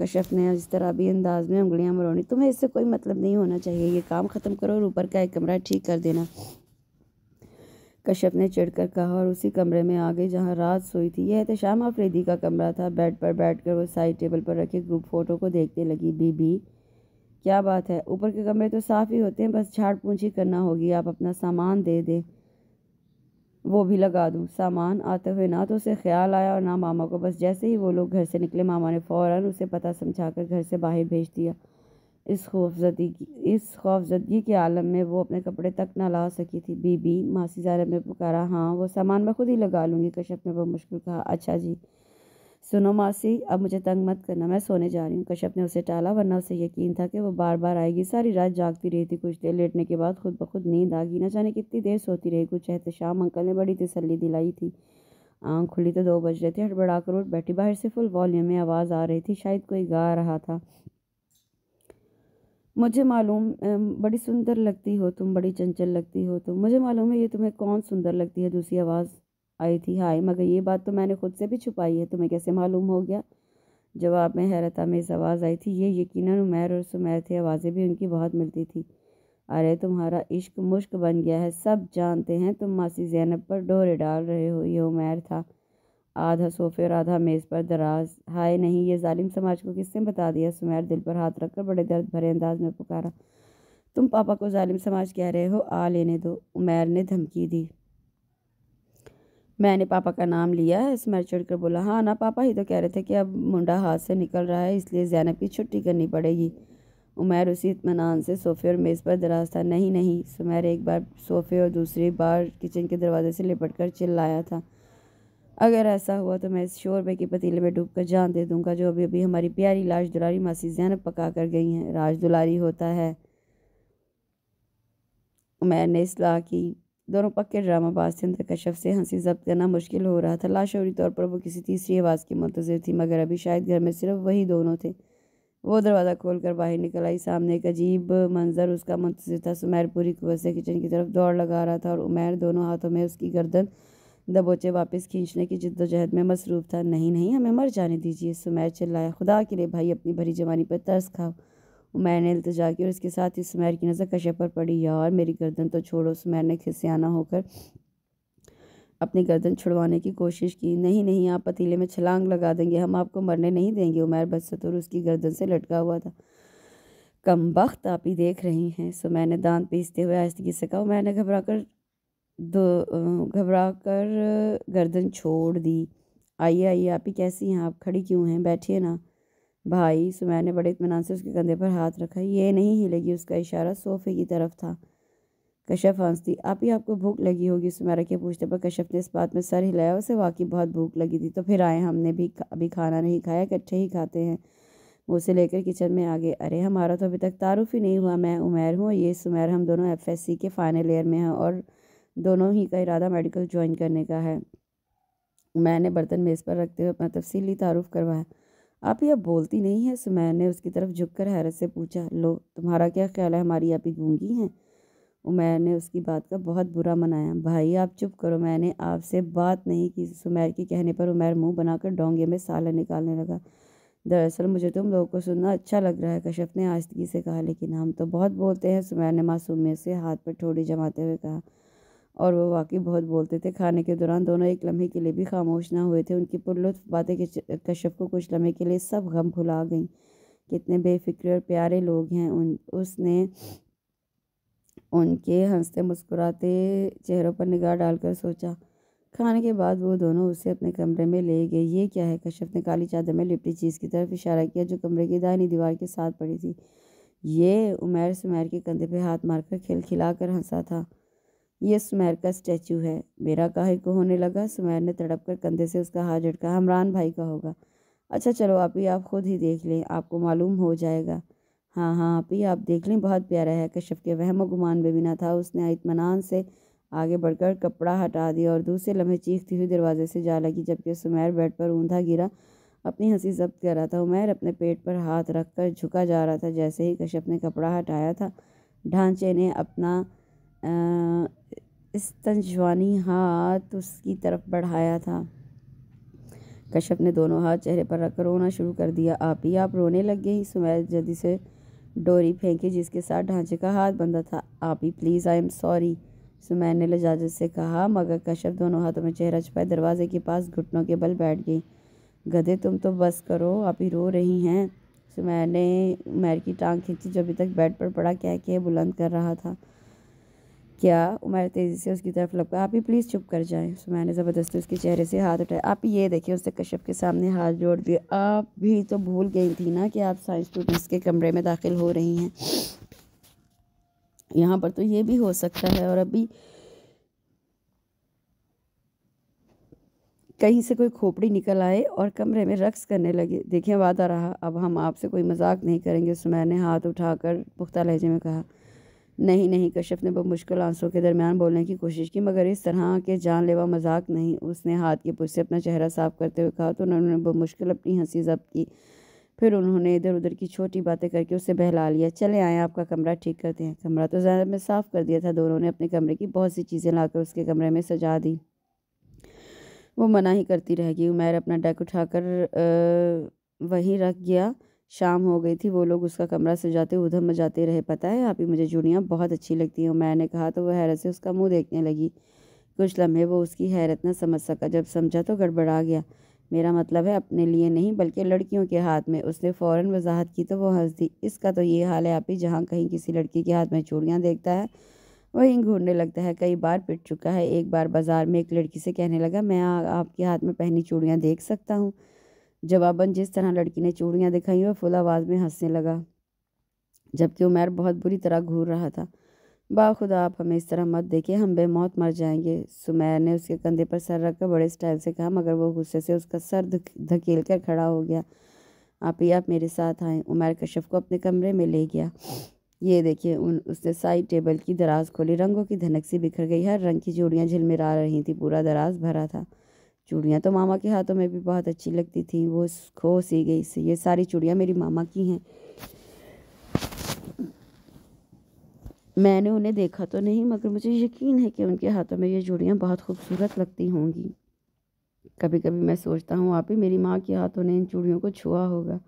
Speaker 1: कश्यप ने इस तरह भी अंदाज में उंगलियाँ मरोनी तुम्हें इससे कोई मतलब नहीं होना चाहिए ये काम ख़त्म करो और ऊपर का एक कमरा ठीक कर देना कश्यप ने चिढ़कर कहा और उसी कमरे में आ गई जहाँ रात सोई थी यह एहतम तो आफरीदी का कमरा था बेड पर बैठकर वो साइड टेबल पर रखे ग्रुप फ़ोटो को देखने लगी बीबी क्या बात है ऊपर के कमरे तो साफ़ ही होते हैं बस झाड़ पूछी करना होगी आप अपना सामान दे दे वो भी लगा दूँ सामान आते हुए ना तो उसे ख्याल आया और ना मामा को बस जैसे ही वो लोग घर से निकले मामा ने फ़ौर उसे पता समझा कर घर से बाहर भेज दिया इस खौफजदी इस खौफजदगी के आलम में वो अपने कपड़े तक ना ला सकी थी बीबी मासी जारा ने पुकारा हाँ वो सामान मैं खुद ही लगा लूँगी कश्यप ने वो मुश्किल कहा अच्छा जी सुनो मासी अब मुझे तंग मत करना मैं सोने जा रही हूँ कश्यप ने उसे टाला वरना उसे यकीन था कि वो बार बार आएगी सारी रात जागती रही थी कुछ देर लेटने के बाद खुद ब खुद नींद आ गई ना जाने कितनी देर सोती रही कुछ शाम अंकल ने बड़ी तसली दिलाई थी आँख खुली तो दो बज रहे थे हड़बड़ा कर उठ बैठी बाहर से फुल वॉल्यूम में आवाज़ आ रही थी शायद कोई गा रहा था मुझे मालूम बड़ी सुंदर लगती हो तुम बड़ी चंचल लगती हो तुम मुझे मालूम है ये तुम्हें कौन सुंदर लगती है दूसरी आवाज़ आई थी हाय मगर ये बात तो मैंने खुद से भी छुपाई है तुम्हें कैसे मालूम हो गया जवाब में हैरत आमेज आवाज़ आई थी ये यकीन उमैर और सुमैर थे आवाज़ें भी उनकी बहुत मिलती थी अरे तुम्हारा इश्क मुश्क बन गया है सब जानते हैं तुम मासी जैनब पर डोरे डाल रहे हो ये उमैर था आधा सोफे और आधा मेज़ पर दराज हाय नहीं ये जालिम समाज को किसने बता दिया सुमैर दिल पर हाथ रखकर बड़े दर्द भरे अंदाज में पुकारा तुम पापा को जालिम समाज कह रहे हो आ लेने दो उमैर ने धमकी दी मैंने पापा का नाम लिया है स्मैर कर बोला हाँ ना पापा ही तो कह रहे थे कि अब मुंडा हाथ से निकल रहा है इसलिए जैनब की छुट्टी करनी पड़ेगी उमैर उसी इतमान से सोफे और मेज़ पर दराज था नहीं नहीं सुमैर एक बार सोफे और दूसरी बार किचन के दरवाजे से लिपट कर चिल्लाया था अगर ऐसा हुआ तो मैं इस शोरबे के पतीले में डूब कर जान दे दूंगा जो अभी अभी हमारी प्यारी लाश दुलारी मासी जैनब पका कर गई हैं राज दुलारी होता है उमैर ने इसलाह की दोनों पक्के बाज थे कश्यप कशफ से हंसी जब्त करना मुश्किल हो रहा था लाशौरी तौर पर वो किसी तीसरी आवाज़ की मंतजर थी मगर अभी शायद घर में सिर्फ वही दोनों थे वो दरवाज़ा खोल कर बाहर निकल आई सामने एक अजीब मंजर उसका मुंतजर था सुमैर पूरी कुछ से किचन की तरफ दौड़ लगा रहा था और उमैर दोनों हाथों में उसकी गर्दन दबोचे वापस खींचने की जिद्दोजहद में मसरूफ़ था नहीं नहीं हमें मर जाने दीजिए सुमैर चिल्लाया खुदा के लिए भाई अपनी भरी जवानी पर तरस खाओ उमैर ने अल्तजा की और इसके साथ ही सुमैर की नज़र कशे पर पड़ी यार मेरी गर्दन तो छोड़ो सुमैर ने खिसियाना होकर अपनी गर्दन छुड़वाने की कोशिश की नहीं नहीं आप पतीले में छलांग लगा देंगे हम आपको मरने नहीं देंगे उमैर और उसकी गर्दन से लटका हुआ था कम वक्त आप ही देख रही हैं सुमैर ने दांत पीसते हुए आहिस्तगी से कहा उमैर ने घबरा कर दो घबरा कर गर्दन छोड़ दी आइए आइए आप ही कैसी हैं आप खड़ी क्यों हैं बैठिए ना भाई सुमैर ने बड़े इतमान से उसके कंधे पर हाथ रखा ये नहीं हिलेगी उसका इशारा सोफे की तरफ था कशफ हंसती आप ही आपको भूख लगी होगी सुमैरा के पूछने पर कशफ ने इस बात में सर हिलाया उसे वाकई बहुत भूख लगी थी तो फिर आए हमने भी अभी खाना नहीं खाया इकट्ठे ही खाते हैं वो उसे लेकर किचन में आ गए अरे हमारा तो अभी तक तारुफ ही नहीं हुआ मैं उमेर हूँ ये सुमैर हम दोनों एफ के फ़ाइनल ईयर में हैं और दोनों ही का इरादा मेडिकल ज्वाइन करने का है मैंने बर्तन मेज़ पर रखते हुए अपना तफसीली तारुफ करवाया आप अब बोलती नहीं है सुमैन ने उसकी तरफ झुककर हैरत से पूछा लो तुम्हारा क्या ख्याल है हमारी आपी गूंगी हैं उमैर ने उसकी बात का बहुत बुरा मनाया भाई आप चुप करो मैंने आपसे बात नहीं की सुमैर के कहने पर उमैर मुंह बनाकर डोंगे में साला निकालने लगा दरअसल मुझे तुम लोगों को सुनना अच्छा लग रहा है कश्यप ने आस्तगी से कहा लेकिन हम तो बहुत बोलते हैं सुमैर ने मासूमियत से हाथ पर ठोड़ी जमाते हुए कहा और वो वाकई बहुत बोलते थे खाने के दौरान दोनों एक लम्हे के लिए भी खामोश ना हुए थे उनकी पुरलुत्फ बातें कश्यप को कुछ लम्हे के लिए सब गम भुला गई कितने बेफिक्र और प्यारे लोग हैं उन उसने उनके हंसते मुस्कुराते चेहरों पर निगाह डालकर सोचा खाने के बाद वो दोनों उसे अपने कमरे में ले गए ये क्या है कश्यप ने काली चादर में लिपटी चीज़ की तरफ इशारा किया जो कमरे की दाहिनी दीवार के साथ पड़ी थी ये उमेर सुमैर के कंधे पे हाथ मारकर खिलखिला कर हंसा था ये सुमैर का स्टैचू है मेरा काहे को होने लगा सुमैर ने तड़प कर कंधे से उसका हाथ झटका हमरान भाई का होगा अच्छा चलो आप ही आप खुद ही देख लें आपको मालूम हो जाएगा हाँ हाँ आप ही आप देख लें बहुत प्यारा है कश्यप के वहम गुमान में बिना था उसने इतमान से आगे बढ़कर कपड़ा हटा दिया और दूसरे लम्हे चीखती हुई दरवाजे से जा लगी जबकि सुमैर बेड पर ऊंधा गिरा अपनी हंसी जब्त कर रहा था उमैर अपने पेट पर हाथ रख कर झुका जा रहा था जैसे ही कश्यप ने कपड़ा हटाया था ढांचे ने अपना इस्तंजवानी हाथ उसकी तरफ बढ़ाया था कश्यप ने दोनों हाथ चेहरे पर रखकर रोना शुरू कर दिया आप ही आप रोने लग गई सुमैर जल्दी से डोरी फेंकी जिसके साथ ढांचे का हाथ बंधा था आप ही please I am sorry Sumair ने लजाजत से कहा मगर कश्यप दोनों हाथों में चेहरा छुपाए दरवाजे के पास घुटनों के बल बैठ गई गधे तुम तो बस करो आप ही रो रही हैं सुमैर ने मैर की टांग खींची जो अभी तक बेड पर पड़ा कह के बुलंद कर रहा था क्या उमर तेज़ी से उसकी तरफ लपका आप ही प्लीज़ चुप कर जाएं उस मैंने ज़बरदस्ती उसके चेहरे से हाथ उठाया आप ये देखिए उसने कश्यप के सामने हाथ जोड़ दिए आप भी तो भूल गई थी ना कि आप साइंस स्टूडेंट्स के कमरे में दाखिल हो रही हैं यहाँ पर तो ये भी हो सकता है और अभी कहीं से कोई खोपड़ी निकल आए और कमरे में रक्स करने लगे देखिए वादा रहा अब हम आपसे कोई मजाक नहीं करेंगे सुमैया ने हाथ उठाकर पुख्ता लहजे में कहा नहीं नहीं कश्यप ने मुश्किल आंसू के दरमियान बोलने की कोशिश की मगर इस तरह के जानलेवा मजाक नहीं उसने हाथ के पुछ से अपना चेहरा साफ करते हुए कहा तो उन्होंने मुश्किल अपनी हंसी जब्त की फिर उन्होंने इधर उधर की छोटी बातें करके उसे बहला लिया चले आए आपका कमरा ठीक करते हैं कमरा तो ज़्यादा मैं साफ़ कर दिया था दोनों ने अपने कमरे की बहुत सी चीज़ें लाकर उसके कमरे में सजा दी वो मना ही करती रह गई उमैर अपना डेक उठाकर वहीं रख गया शाम हो गई थी वो लोग उसका कमरा सजाते उधर मजाते रहे पता है आप ही मुझे चूड़ियाँ बहुत अच्छी लगती हैं मैंने कहा तो वह हैरत से उसका मुंह देखने लगी कुछ लम्हे वो उसकी हैरत न समझ सका जब समझा तो गड़बड़ा गया मेरा मतलब है अपने लिए नहीं बल्कि लड़कियों के हाथ में उसने फ़ौर वजाहत की तो वो हंस दी इसका तो ये हाल है आप ही जहाँ कहीं किसी लड़की के हाथ में चूड़ियाँ देखता है वहीं घूरने लगता है कई बार पिट चुका है एक बार बाज़ार में एक लड़की से कहने लगा मैं आपके हाथ में पहनी चूड़ियाँ देख सकता हूँ जवाबन जिस तरह लड़की ने चूड़ियाँ दिखाई वह फुल आवाज़ में हंसने लगा जबकि उमैर बहुत बुरी तरह घूर रहा था खुदा आप हमें इस तरह मत देखिए हम बेमौत मर जाएंगे सुमैर ने उसके कंधे पर सर रखकर बड़े स्टाइल से कहा मगर वो गुस्से से उसका सर धकेल कर खड़ा हो गया आप ही आप मेरे साथ आएँ उमैर कश्यप को अपने कमरे में ले गया ये देखिए उन उसने साइड टेबल की दराज खोली रंगों की धनक सी बिखर गई हर रंग की जोड़ियाँ झिलमिला रही थी पूरा दराज भरा था चूड़ियाँ तो मामा के हाथों में भी बहुत अच्छी लगती थी वो खो सी गई से ये सारी चूड़ियाँ मेरी मामा की हैं मैंने उन्हें देखा तो नहीं मगर मुझे यकीन है कि उनके हाथों में ये चूड़ियाँ बहुत खूबसूरत लगती होंगी कभी कभी मैं सोचता हूँ आप ही मेरी माँ के हाथों ने इन चूड़ियों को छुआ होगा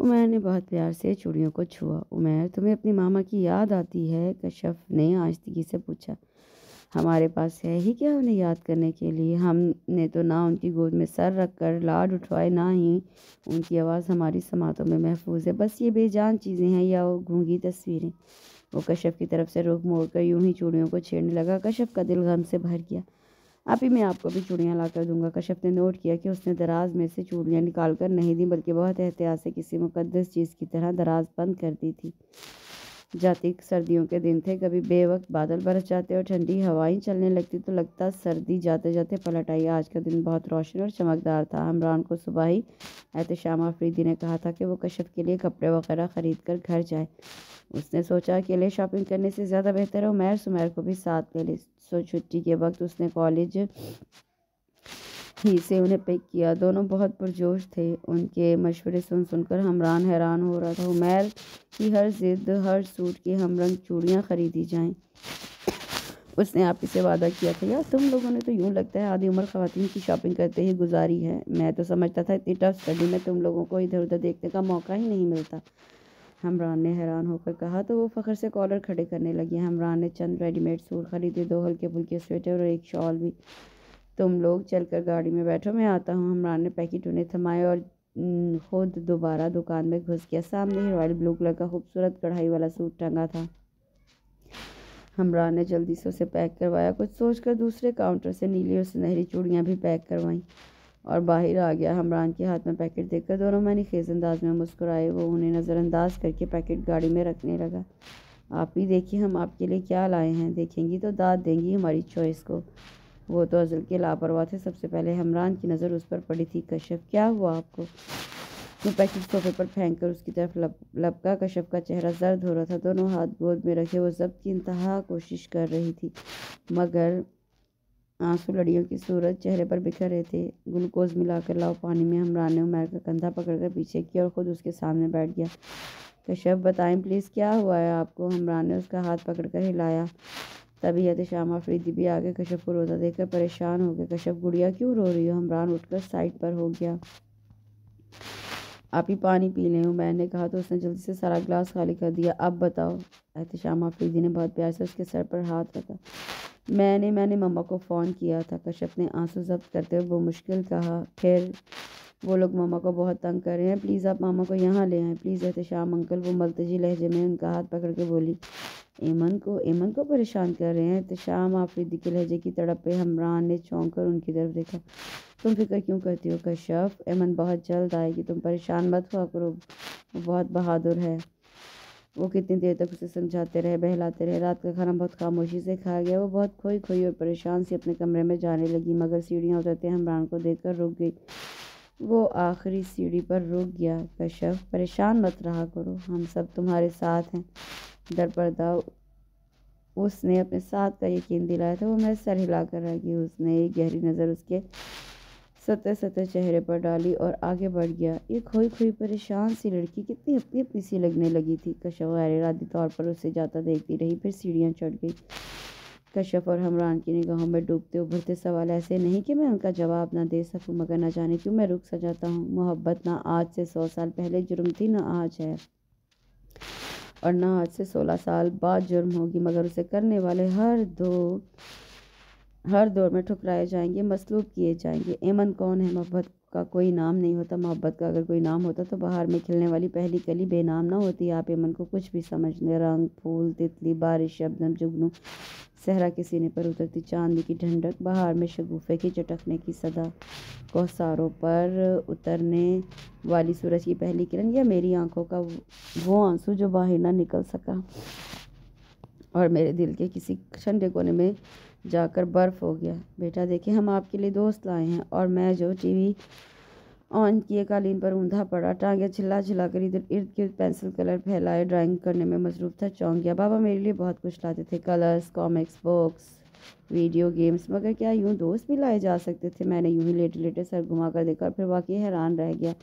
Speaker 1: उमैर ने बहुत प्यार से चूड़ियों को छुआ उमैर तुम्हें अपनी मामा की याद आती है कश्यप ने आस्तगी से पूछा हमारे पास है ही क्या उन्हें याद करने के लिए हमने तो ना उनकी गोद में सर रख कर लाड उठवाए ना ही उनकी आवाज़ हमारी समातों में महफूज है बस ये बेजान चीज़ें हैं या वो घूंगी तस्वीरें वो कश्यप की तरफ से रुख मोड़ कर यूं ही चूड़ियों को छेड़ने लगा कश्यप का दिल गम से भर गया आप ही मैं आपको भी चूड़ियाँ ला कर दूंगा कश्यप ने नोट किया कि उसने दराज में से चूड़ियाँ निकाल कर नहीं दी बल्कि बहुत एहतियात से किसी मुकदस चीज़ की तरह दराज बंद कर दी थी जाती सर्दियों के दिन थे कभी वक्त बादल बरस जाते और ठंडी हवाएं चलने लगती तो लगता सर्दी जाते जाते पलट आई आज का दिन बहुत रोशन और चमकदार था हमरान को सुबह ही एहतम आफरीदी ने कहा था कि वो कश्यप के लिए कपड़े वगैरह ख़रीद कर घर जाए उसने सोचा अकेले शॉपिंग करने से ज़्यादा बेहतर है उमैर सुमैर को भी साथ ले ले सो छुट्टी के वक्त उसने कॉलेज ही से उन्हें पिक किया दोनों बहुत पुरजोश थे उनके मशवरे सुन सुनकर हमरान हैरान हो रहा था उमैर की हर जिद हर सूट की हमरंग चूड़ियाँ खरीदी जाएं उसने आप से वादा किया था यार तुम लोगों ने तो यूँ लगता है आधी उम्र खातन की शॉपिंग करते ही गुजारी है मैं तो समझता था इतनी टफ स्टडी में तुम लोगों को इधर उधर देखने का मौका ही नहीं मिलता हमरान ने हैरान होकर कहा तो वो फ़खर से कॉलर खड़े करने लगे हमरान ने चंद रेडीमेड सूट खरीदे दो हल्के फुल्के स्वेटर और एक शॉल भी तुम लोग चलकर गाड़ी में बैठो मैं आता हूँ हमरान ने पैकेट उन्हें थमाया और खुद दोबारा दुकान में घुस गया सामने ही रॉयल ब्लू कलर का खूबसूरत कढ़ाई वाला सूट टंगा था हमरान ने जल्दी से उसे पैक करवाया कुछ सोचकर दूसरे काउंटर से नीली और सुनहरी चूड़ियाँ भी पैक करवाईं और बाहर आ गया हमरान के हाथ में पैकेट देखकर दोनों मैंने खेज अंदाज में मुस्कुराए वो उन्हें नज़रअंदाज करके पैकेट गाड़ी में रखने लगा आप ही देखिए हम आपके लिए क्या लाए हैं देखेंगी तो दाद देंगी हमारी चॉइस को वो तो अजल के लापरवाह थे सबसे पहले हमरान की नज़र उस पर पड़ी थी कश्यप क्या हुआ आपको वो पैकेट सोफे पर फेंक कर उसकी तरफ लप लपका कश्यप का चेहरा जर्द हो रहा था दोनों हाथ गोद में रखे वो जब्त की इंतहा कोशिश कर रही थी मगर आंसू लड़ियों की सूरत चेहरे पर बिखर रहे थे ग्लूकोज मिलाकर लाओ पानी में हमरान ने उमैर का कंधा पकड़कर पीछे किया और ख़ुद उसके सामने बैठ गया कश्यप बताएं प्लीज़ क्या हुआ है आपको हमरान ने उसका हाथ पकड़कर हिलाया तभी हत शाम आफरीदी भी आगे कश्यप को रोता देखकर परेशान हो गया कश्यप गुड़िया क्यों रो रही हो हमरान उठकर साइड पर हो गया आप ही पानी पी लें हुमैन मैंने कहा तो उसने जल्दी से सारा गिलास खाली कर दिया अब बताओ एहतशाम आफरीदी ने बहुत प्यार से उसके सर पर हाथ रखा मैंने मैंने मम्मा को फ़ोन किया था कश्यप ने आंसू जब्त करते हुए वो मुश्किल कहा खैर वो लोग मामा को बहुत तंग कर रहे हैं प्लीज़ आप मामा को यहाँ ले आएँ प्लीज़ एहतशाम अंकल वो मलतजी लहजे में उनका हाथ पकड़ के बोली ऐमन को ऐमन को परेशान कर रहे हैं तो शाम आफरीदी के लहजे की तड़प पे हमरान ने चौंक कर उनकी तरफ देखा तुम फिक्र क्यों करती हो कश्यप ऐमन बहुत जल्द आएगी तुम परेशान मत हुआ करो वो बहुत बहादुर है वो कितनी देर तक उसे समझाते रहे बहलाते रहे रात का खाना बहुत खामोशी से खाया गया वो बहुत खोई खोई और परेशान सी अपने कमरे में जाने लगी मगर सीढ़ियाँ उतरते हमरान को कर रुक गई वो आखिरी सीढ़ी पर रुक गया कश्यप परेशान मत रहा करो हम सब तुम्हारे साथ हैं दरपर्दा उसने अपने साथ का यकीन दिलाया था वो मैं सर हिलाकर रह गई उसने एक गहरी नज़र उसके सतह सतह चेहरे पर डाली और आगे बढ़ गया ये खोई खोई परेशान सी लड़की कितनी अपनी अपनी सी लगने लगी थी कशव आदि तौर पर उसे जाता देखती रही फिर सीढ़ियाँ चढ़ गई कश्यप और हमरान की निगाहों में डूबते उभरते सवाल ऐसे नहीं कि मैं उनका जवाब ना दे सकूं मगर ना जाने क्यों मैं रुक सजाता हूँ मोहब्बत ना आज से सौ साल पहले जुर्म थी ना आज है और ना आज से सोलह साल बाद जुर्म होगी मगर उसे करने वाले हर दो हर दौर में ठुकराए जाएंगे मसलूब किए जाएंगे एमन कौन है मोहब्बत का कोई नाम नहीं होता मोहब्बत का अगर कोई नाम होता तो बाहर में खिलने वाली पहली कली बेनाम ना होती आप एमन को कुछ भी समझने रंग फूल तितली बारिश शबनम जुगनू सहरा के सीने पर उतरती चांदी की ठंडक बाहर में शगुफे की चटकने की सदा कोसारों पर उतरने वाली सूरज की पहली किरण या मेरी आंखों का वो आंसू जो बाहर ना निकल सका और मेरे दिल के किसी ठंडे कोने में जाकर बर्फ़ हो गया बेटा देखे हम आपके लिए दोस्त लाए हैं और मैं जो टीवी ऑन किए कालीन पर ऊंधा पड़ा टांगे छिला छिला कर इधर इर्द गिर्द पेंसिल कलर फैलाए ड्राइंग करने में मसरूफ था चौंक गया बाबा मेरे लिए बहुत कुछ लाते थे colours comics books video games मगर क्या यूँ दोस्त भी लाए जा सकते थे मैंने यूँ ही लेटे लेटे सर घुमा कर देखा और फिर वाकई हैरान रह गया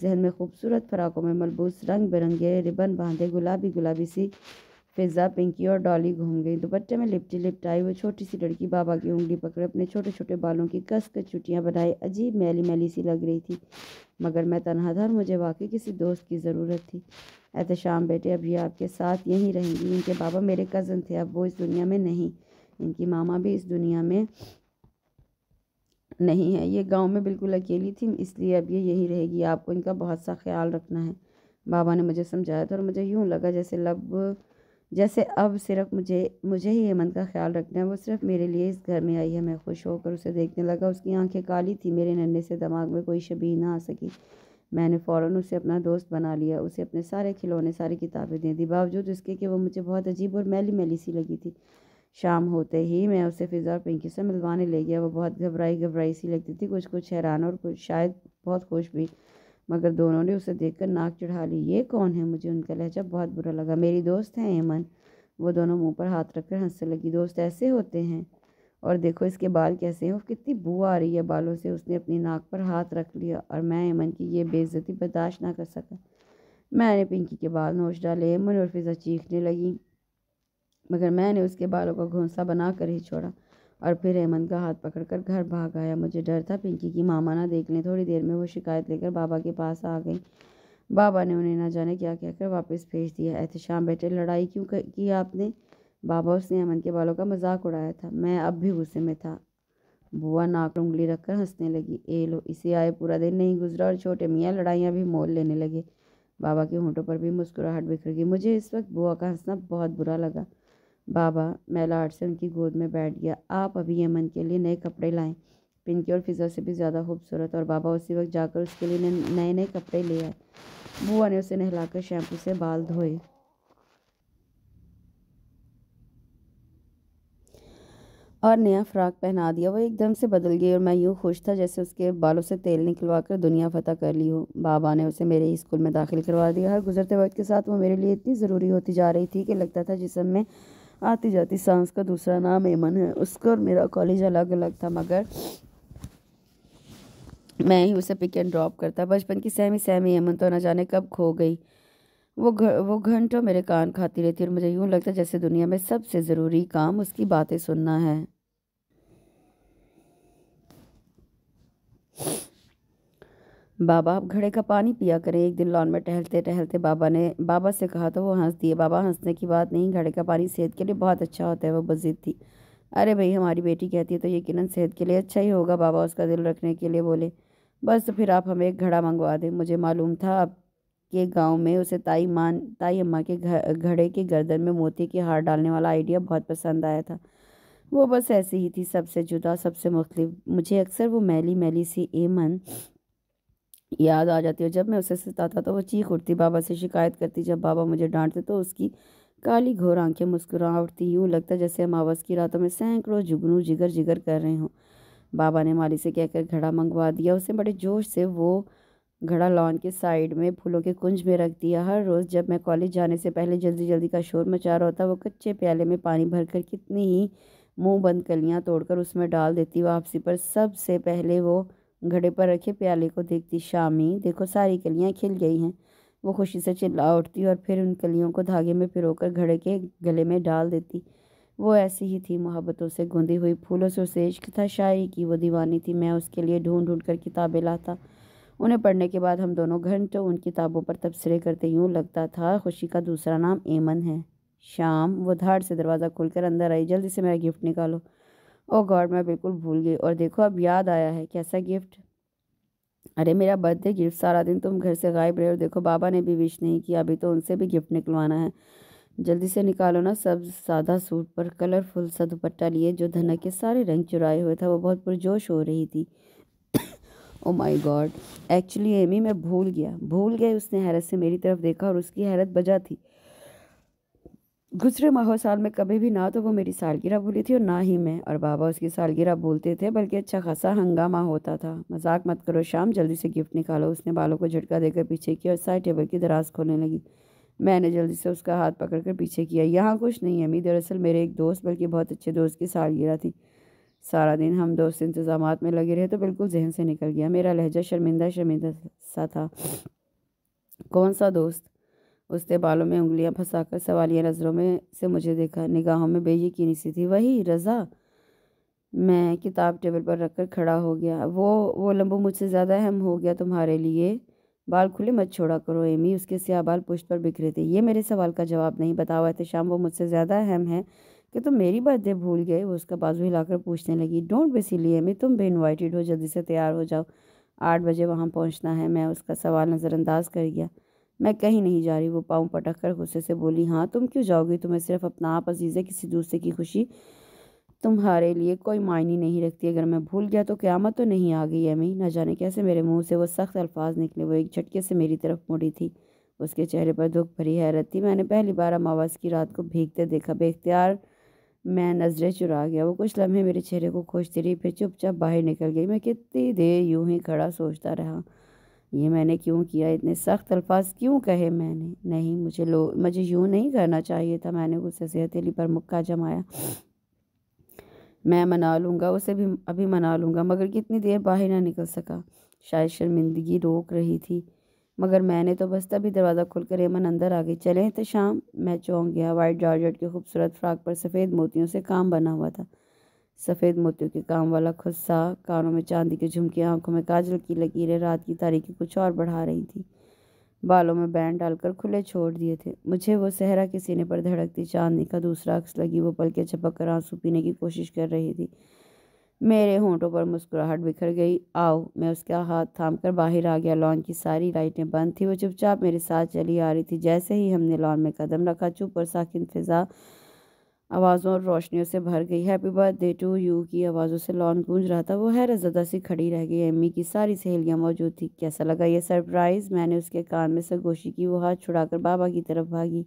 Speaker 1: जहन में खूबसूरत फराकों में मलबूस रंग बिरंगे रिबन बांधे गुलाबी गुलाबी सी फिज़ा पिंकी और डॉली घूम गई दुपट्टे में लिपटी लिपटाई वो छोटी सी लड़की बाबा की उंगली पकड़े अपने छोटे छोटे बालों की कस कर चुटियाँ बनाई अजीब मैली मैली सी लग रही थी मगर मैं तनहा था और मुझे वाकई किसी दोस्त की ज़रूरत थी एहतशाम बेटे अभी आपके साथ यहीं रहेंगी इनके बाबा मेरे कज़न थे अब वो इस दुनिया में नहीं इनकी मामा भी इस दुनिया में नहीं है ये गांव में बिल्कुल अकेली थी इसलिए अब ये यही रहेगी आपको इनका बहुत सा ख्याल रखना है बाबा ने मुझे समझाया था और मुझे यूँ लगा जैसे लब जैसे अब सिर्फ मुझे मुझे ही हेमंत का ख्याल रखना है वो सिर्फ मेरे लिए इस घर में आई है मैं खुश होकर उसे देखने लगा उसकी आंखें काली थी मेरे नन्हे से दिमाग में कोई शबी ना आ सकी मैंने फ़ौरन उसे अपना दोस्त बना लिया उसे अपने सारे खिलौने सारी किताबें दे दी बावजूद उसके कि वो मुझे बहुत अजीब और मैली मैली सी लगी थी शाम होते ही मैं उसे फिज़ा और पिंकी से मिलवाने ले गया वो बहुत घबराई घबराई सी लगती थी कुछ कुछ हैरान और कुछ शायद बहुत खुश भी मगर दोनों ने उसे देखकर नाक चढ़ा ली ये कौन है मुझे उनका लहजा बहुत बुरा लगा मेरी दोस्त हैं ऐमन वो दोनों मुंह पर हाथ रखकर हंसने लगी दोस्त ऐसे होते हैं और देखो इसके बाल कैसे हैं कितनी बू आ रही है बालों से उसने अपनी नाक पर हाथ रख लिया और मैं ऐमन की ये बेइज्जती बर्दाश्त ना कर सका मैंने पिंकी के बाल नोच डाले ऐमन और फिजा चीखने लगी मगर मैंने उसके बालों का घोंसा बना कर ही छोड़ा और फिर हेमंत का हाथ पकड़कर घर भाग आया मुझे डर था पिंकी की मामा ना देख लें थोड़ी देर में वो शिकायत लेकर बाबा के पास आ गई बाबा ने उन्हें ना जाने क्या क्या कर वापस भेज दिया एहतशाम बेटे लड़ाई क्यों की आपने बाबा उसने हेमंत के बालों का मजाक उड़ाया था मैं अब भी गुस्से में था बुआ नाक उंगली रखकर हंसने लगी ए लो इसे आए पूरा दिन नहीं गुजरा और छोटे मियाँ लड़ाइयाँ भी मोल लेने लगे बाबा के होंठों पर भी मुस्कुराहट बिखर गई मुझे इस वक्त बुआ का हंसना बहुत बुरा लगा बाबा मैलाट से उनकी गोद में बैठ गया आप अभी यमन के लिए नए कपड़े लाएं पिंकी और फिजा से भी ज़्यादा खूबसूरत और बाबा उसी वक्त जाकर उसके लिए नए नए कपड़े ले आए बुआ ने उसे नहलाकर शैम्पू से बाल धोए और नया फ्राक पहना दिया वो एकदम से बदल गई और मैं यूँ खुश था जैसे उसके बालों से तेल निकलवा कर दुनिया फतह कर ली हो बाबा ने उसे मेरे स्कूल में दाखिल करवा दिया हर गुजरते वक्त के साथ वो मेरे लिए इतनी ज़रूरी होती जा रही थी कि लगता था जिसमें आती जाती सांस का दूसरा नाम एमन है उसका और मेरा कॉलेज अलग अलग था मगर मैं ही उसे पिक एंड ड्रॉप करता बचपन की सहमी सहमी एमन तो ना जाने कब खो गई वो घर वो घंटों मेरे कान खाती रहती और मुझे यूँ लगता जैसे दुनिया में सबसे ज़रूरी काम उसकी बातें सुनना है बाबा आप घड़े का पानी पिया करें एक दिन लॉन में टहलते टहलते बाबा ने बाबा से कहा तो वो हंस दिए बाबा हंसने की बात नहीं घड़े का पानी सेहत के लिए बहुत अच्छा होता है वो बजिद थी अरे भाई हमारी बेटी कहती है तो यकीन सेहत के लिए अच्छा ही होगा बाबा उसका दिल रखने के लिए बोले बस तो फिर आप हमें एक घड़ा मंगवा दें मुझे मालूम था आपके गाँव में उसे ताई मान ताई अम्मा के घड़े के गर्दन में मोती के हार डालने वाला आइडिया बहुत पसंद आया था वो बस ऐसी ही थी सबसे जुदा सबसे मुख्तलिफ मुझे अक्सर वो मैली मैली सी एमन याद आ जाती और जब मैं उसे सताता तो वो चीख उठती बाबा से शिकायत करती जब बाबा मुझे डांटते तो उसकी काली घोर आंखें मुस्कुरा उठती यूँ लगता जैसे अमावस की रातों में सैकड़ों जुगनू जिगर जिगर कर रहे हों बाबा ने माली से कहकर घड़ा मंगवा दिया उसे बड़े जोश से वो घड़ा लॉन के साइड में फूलों के कुंज में रख दिया हर रोज़ जब मैं कॉलेज जाने से पहले जल्दी जल्दी का शोर मचा रहा होता वो कच्चे प्याले में पानी भरकर कितनी ही मुंह बंद कलियाँ तोड़कर उसमें डाल देती वापसी पर सबसे पहले वो घड़े पर रखे प्याले को देखती शामी देखो सारी कलियाँ खिल गई हैं वो खुशी से चिल्ला उठती और फिर उन कलियों को धागे में पिरोकर घड़े के गले में डाल देती वो ऐसी ही थी मोहब्बतों से गूंधी हुई फूलों से उसे इश्क था शायरी की वो दीवानी थी मैं उसके लिए ढूंढ ढूंढ कर किताबें लाता उन्हें पढ़ने के बाद हम दोनों घंटों उन किताबों पर तबसरे करते यूँ लगता था खुशी का दूसरा नाम एमन है शाम वो धाड़ से दरवाज़ा खोलकर अंदर आई जल्दी से मेरा गिफ्ट निकालो ओ oh गॉड मैं बिल्कुल भूल गई और देखो अब याद आया है कैसा गिफ्ट अरे मेरा बर्थडे गिफ्ट सारा दिन तुम घर से गायब रहे हो देखो बाबा ने भी विश नहीं किया अभी तो उनसे भी गिफ्ट निकलवाना है जल्दी से निकालो ना सब सादा सूट पर कलरफुल सा दुपट्टा लिए जो धनक के सारे रंग चुराए हुए था वो बहुत पुरजोश हो रही थी oh my god actually Amy मैं भूल गया भूल गई उसने हैरत से मेरी तरफ देखा और उसकी हैरत बजा थी गुजरे माह साल में कभी भी ना तो वो मेरी सालगिरह भूली थी और ना ही मैं और बाबा उसकी सालगिरह भूलते थे बल्कि अच्छा खासा हंगामा होता था मजाक मत करो शाम जल्दी से गिफ्ट निकालो उसने बालों को झटका देकर पीछे किया और साइड टेबल की दराज खोलने लगी मैंने जल्दी से उसका हाथ पकड़कर पीछे किया यहाँ कुछ नहीं है मी दरअसल मेरे एक दोस्त बल्कि बहुत अच्छे दोस्त की सालगिरह थी सारा दिन हम दोस्त इंतजाम में लगे रहे तो बिल्कुल जहन से निकल गया मेरा लहजा शर्मिंदा शर्मिंदा सा था कौन सा दोस्त उसने बालों में उंगलियां फंसाकर सवालिया नज़रों में से मुझे देखा निगाहों में बेयकीनी सी थी वही रज़ा मैं किताब टेबल पर रखकर खड़ा हो गया वो वो लम्बू मुझसे ज़्यादा अहम हो गया तुम्हारे लिए बाल खुले मत छोड़ा करो एमी उसके सिया बाल पुष्ट पर बिखरे थे ये मेरे सवाल का जवाब नहीं बताओ शाम वो मुझसे ज़्यादा अहम है कि तुम मेरी बर्थडे भूल गए वो उसका बाजू हिलाकर पूछने लगी डोंट बे सिली एमी तुम भी इन्वाइटेड हो जल्दी से तैयार हो जाओ आठ बजे वहाँ पहुँचना है मैं उसका सवाल नज़रअंदाज कर गया मैं कहीं नहीं जा रही वो पाँव पटक कर गुस्से से बोली हाँ तुम क्यों जाओगी तुम्हें सिर्फ अपना आप अजीज़ है किसी दूसरे की खुशी तुम्हारे लिए कोई मायने नहीं रखती अगर मैं भूल गया तो क़्यामत तो नहीं आ गई अमी ना जाने कैसे मेरे मुंह से वो सख्त अल्फाज निकले वो एक झटके से मेरी तरफ मुड़ी थी उसके चेहरे पर दुख भरी हैरत थी मैंने पहली बार अमावस की रात को भीगते देखा बेख्तियार मैं नज़रें चुरा गया वो कुछ लम्हे मेरे चेहरे को खोजती रही फिर चुपचाप बाहर निकल गई मैं कितनी देर यूँ ही खड़ा सोचता रहा ये मैंने क्यों किया इतने सख्त अल्फाज क्यों कहे मैंने नहीं मुझे लो मुझे यूँ नहीं करना चाहिए था मैंने गुस्से से हथेली पर मुक्का जमाया मैं मना लूँगा उसे भी अभी मना लूँगा मगर कितनी देर बाहर ना निकल सका शायद शर्मिंदगी रोक रही थी मगर मैंने तो बस तभी दरवाज़ा खोलकर एमन अंदर आ गई चले तो शाम मैं चौंक गया वाइट जॉर्जेट के खूबसूरत फ्राक पर सफ़ेद मोतियों से काम बना हुआ था सफ़ेद मोतियों के काम वाला खुस्सा कानों में चांदी के झुमके आंखों में काजल की लकीरें रात की तारीखी कुछ और बढ़ा रही थी बालों में बैंड डालकर खुले छोड़ दिए थे मुझे वो सहरा के सीने पर धड़कती चांदनी का दूसरा अक्स लगी वो पल के छपक कर आंसू पीने की कोशिश कर रही थी मेरे होंठों पर मुस्कुराहट बिखर गई आओ मैं उसका हाथ थाम कर बाहर आ गया लॉन की सारी लाइटें बंद थी वो चुपचाप मेरे साथ चली आ रही थी जैसे ही हमने लॉन में कदम रखा चुप और साकिन फिजा आवाज़ों और रोशनियों से भर गई हैप्पी बर्थडे टू यू की आवाज़ों से लॉन गूंज रहा था वो हैरत ज़दा सी खड़ी रह गई एमी की सारी सहेलियाँ मौजूद थी कैसा लगा ये सरप्राइज़ मैंने उसके कान में से गोशी की वो हाथ छुड़ाकर बाबा की तरफ भागी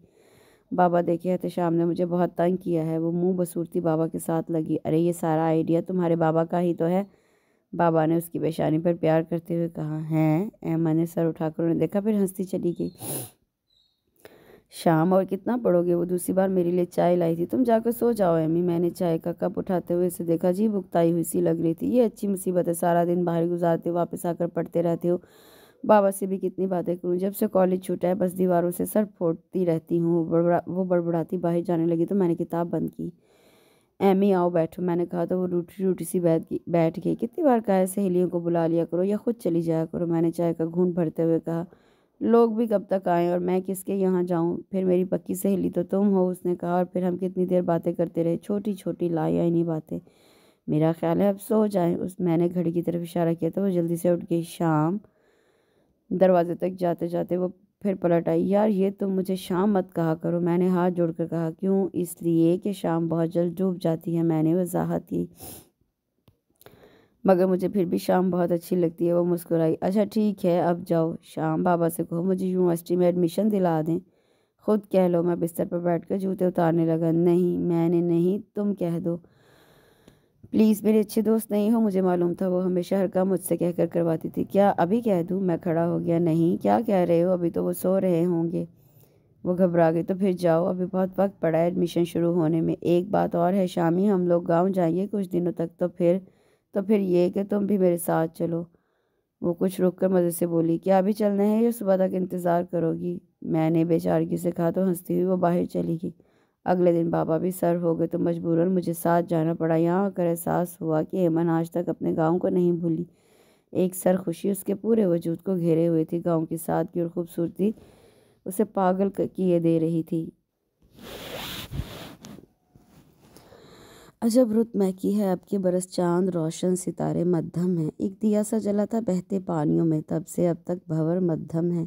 Speaker 1: बाबा देखे शाम ने मुझे बहुत तंग किया है वो मुँह बसूरती बाबा के साथ लगी अरे ये सारा आइडिया तुम्हारे बाबा का ही तो है बाबा ने उसकी पेशानी पर प्यार करते हुए कहा हैं एमा ने सर उठाकर उन्हें देखा फिर हंसती चली गई शाम और कितना पढ़ोगे वो दूसरी बार मेरे लिए चाय लाई थी तुम जाकर सो जाओ एमी मैंने चाय का कप उठाते हुए इसे देखा जी भुगताई हुई सी लग रही थी ये अच्छी मुसीबत है सारा दिन बाहर गुजारते हो वापस आकर पढ़ते रहते हो बाबा से भी कितनी बातें करूँ जब से कॉलेज छूटा है बस दीवारों से सर फोड़ती रहती हूँ वो बड़बड़ाती बाहर जाने लगी तो मैंने किताब बंद की एमी आओ बैठो मैंने कहा तो वो रूटी रूटी सी बैठ गई बैठ गई कितनी बार कहा सहेलियों को बुला लिया करो या खुद चली जाया करो मैंने चाय का घूंट भरते हुए कहा लोग भी कब तक आएँ और मैं किसके यहाँ जाऊँ फिर मेरी पक्की सहेली तो तुम हो उसने कहा और फिर हम कितनी देर बातें करते रहे छोटी छोटी लायानी बातें मेरा ख्याल है अब सो जाएं उस मैंने घड़ी की तरफ इशारा किया था वो जल्दी से उठ गई शाम दरवाजे तक जाते जाते वो फिर पलट आई यार ये तुम तो मुझे शाम मत कहा करो मैंने हाथ जोड़कर कहा क्यों इसलिए कि शाम बहुत जल्द डूब जाती है मैंने वजाहत की मगर मुझे फिर भी शाम बहुत अच्छी लगती है वो मुस्कुराई अच्छा ठीक है अब जाओ शाम बाबा से कहो मुझे यूनिवर्सिटी में एडमिशन दिला दें खुद कह लो मैं बिस्तर पर बैठ कर जूते उतारने लगा नहीं मैंने नहीं तुम कह दो प्लीज़ मेरे अच्छे दोस्त नहीं हो मुझे मालूम था वो हमेशा हर काम मुझसे कहकर करवाती थी क्या अभी कह दूँ मैं खड़ा हो गया नहीं क्या कह रहे हो अभी तो वो सो रहे होंगे वो घबरा गए तो फिर जाओ अभी बहुत वक्त पड़ा है एडमिशन शुरू होने में एक बात और है शामी हम लोग गाँव जाएंगे कुछ दिनों तक तो फिर तो फिर ये कि तुम भी मेरे साथ चलो वो कुछ रुक कर मज़े से बोली क्या अभी चलना है या सुबह तक इंतज़ार करोगी मैंने बेचारगी से कहा तो हंसती हुई वो बाहर चली गई अगले दिन बाबा भी सर हो गए तो मजबूरन मुझे साथ जाना पड़ा यहाँ आकर एहसास हुआ कि ऐमन आज तक अपने गाँव को नहीं भूली एक सर खुशी उसके पूरे वजूद को घेरे हुए थी गाँव की सादगी और खूबसूरती उसे पागल किए दे रही थी अजब रुत महकी है अब के बरस चांद रोशन सितारे मध्यम हैं एक दिया सा जला था बहते पानियों में तब से अब तक भंवर मध्यम है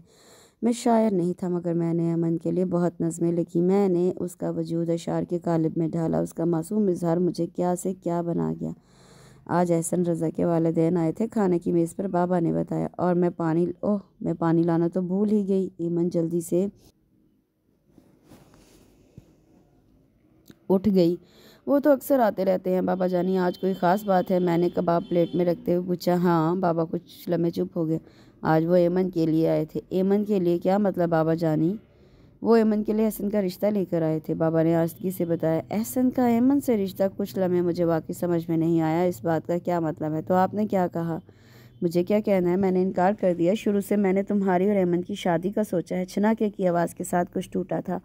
Speaker 1: मैं शायर नहीं था मगर मैंने अमन के लिए बहुत नज़में लिखी मैंने उसका वजूद अशार के कालिब में ढाला उसका मासूम इजहार मुझे क्या से क्या बना गया आज एहसन रज़ा के वालदेन आए थे खाने की मेज़ पर बाबा ने बताया और मैं पानी ओह मैं पानी लाना तो भूल ही गई ईमन जल्दी से उठ गई वो तो अक्सर आते रहते हैं बाबा जानी आज कोई ख़ास बात है मैंने कबाब प्लेट में रखते हुए पूछा हाँ बाबा कुछ लम्हे चुप हो गए आज वो एमन के लिए आए थे एमन के लिए क्या मतलब बाबा जानी वो एमन के लिए एहसन का रिश्ता लेकर आए थे बाबा ने आजगी से बताया एहसन का एमन से रिश्ता कुछ लम्हे मुझे वाकई समझ में नहीं आया इस बात का क्या मतलब है तो आपने क्या कहा मुझे क्या कहना है मैंने इनकार कर दिया शुरू से मैंने तुम्हारी और एमन की शादी का सोचा है छना के की आवाज़ के साथ कुछ टूटा था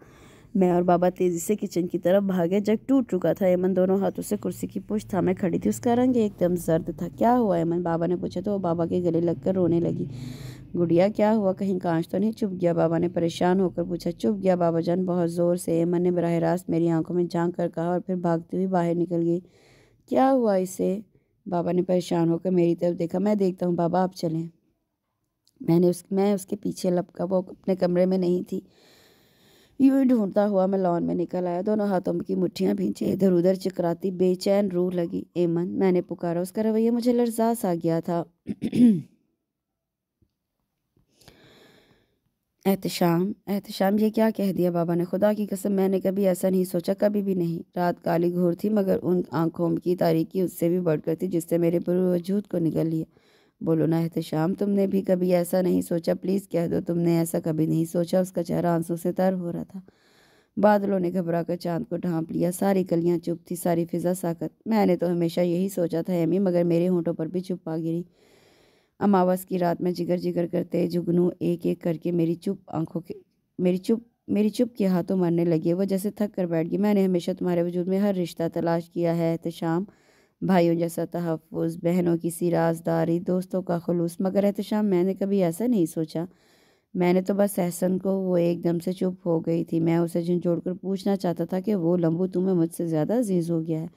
Speaker 1: मैं और बाबा तेज़ी से किचन की तरफ भागे जब टूट चुका था एमन दोनों हाथों से कुर्सी की था मैं खड़ी थी उसका रंग एकदम जर्द था क्या हुआ एमन बाबा ने पूछा तो वो बाबा के गले लगकर रोने लगी गुड़िया क्या हुआ कहीं कांच तो नहीं चुप गया बाबा ने परेशान होकर पूछा चुप गया बाबा जान बहुत ज़ोर से एमन ने बरह रास्त मेरी आंखों में झाँक कर कहा और फिर भागती हुई बाहर निकल गई क्या हुआ इसे बाबा ने परेशान होकर मेरी तरफ देखा मैं देखता हूँ बाबा आप चलें मैंने उस मैं उसके पीछे लपका वो अपने कमरे में नहीं थी यूं ढूंढता हुआ मैं लॉन में निकल आया दोनों हाथों की मुठ्ठियाँ भींचे इधर उधर चिकराती बेचैन रूह लगी एमन मैंने पुकारा उसका रवैया मुझे लर्जा सा गया था एहतशाम एहतशाम ये क्या कह दिया बाबा ने खुदा की कसम मैंने कभी ऐसा नहीं सोचा कभी भी नहीं रात काली घोर थी मगर उन आंखों की तारीकी उससे भी बढ़कर थी जिससे मेरे पूरे वजूद को निकल लिया बोलो ना एहतशाम तुमने भी कभी ऐसा नहीं सोचा प्लीज़ कह दो तुमने ऐसा कभी नहीं सोचा उसका चेहरा आंसू से तर हो रहा था बादलों ने घबरा कर चाँद को ढांप लिया सारी कलियां चुप थी सारी फिजा साकत मैंने तो हमेशा यही सोचा था एमी मगर मेरे होंठों पर भी चुप आ गिरी अमावस की रात में जिगर जिगर करते जुगनू एक एक करके मेरी चुप आंखों के मेरी चुप मेरी चुप के हाथों मरने लगे वो जैसे थक कर बैठ गई मैंने हमेशा तुम्हारे वजूद में हर रिश्ता तलाश किया है एहतशाम तो भाइयों जैसा तहफ़ बहनों की सी राजदारी दोस्तों का खलूस मगर एहतम मैंने कभी ऐसा नहीं सोचा मैंने तो बस एहसन को वो एकदम से चुप हो गई थी मैं उसे झंझोड़ कर पूछना चाहता था कि वो लम्बू तुम्हें मुझसे ज़्यादा अजीज़ हो गया है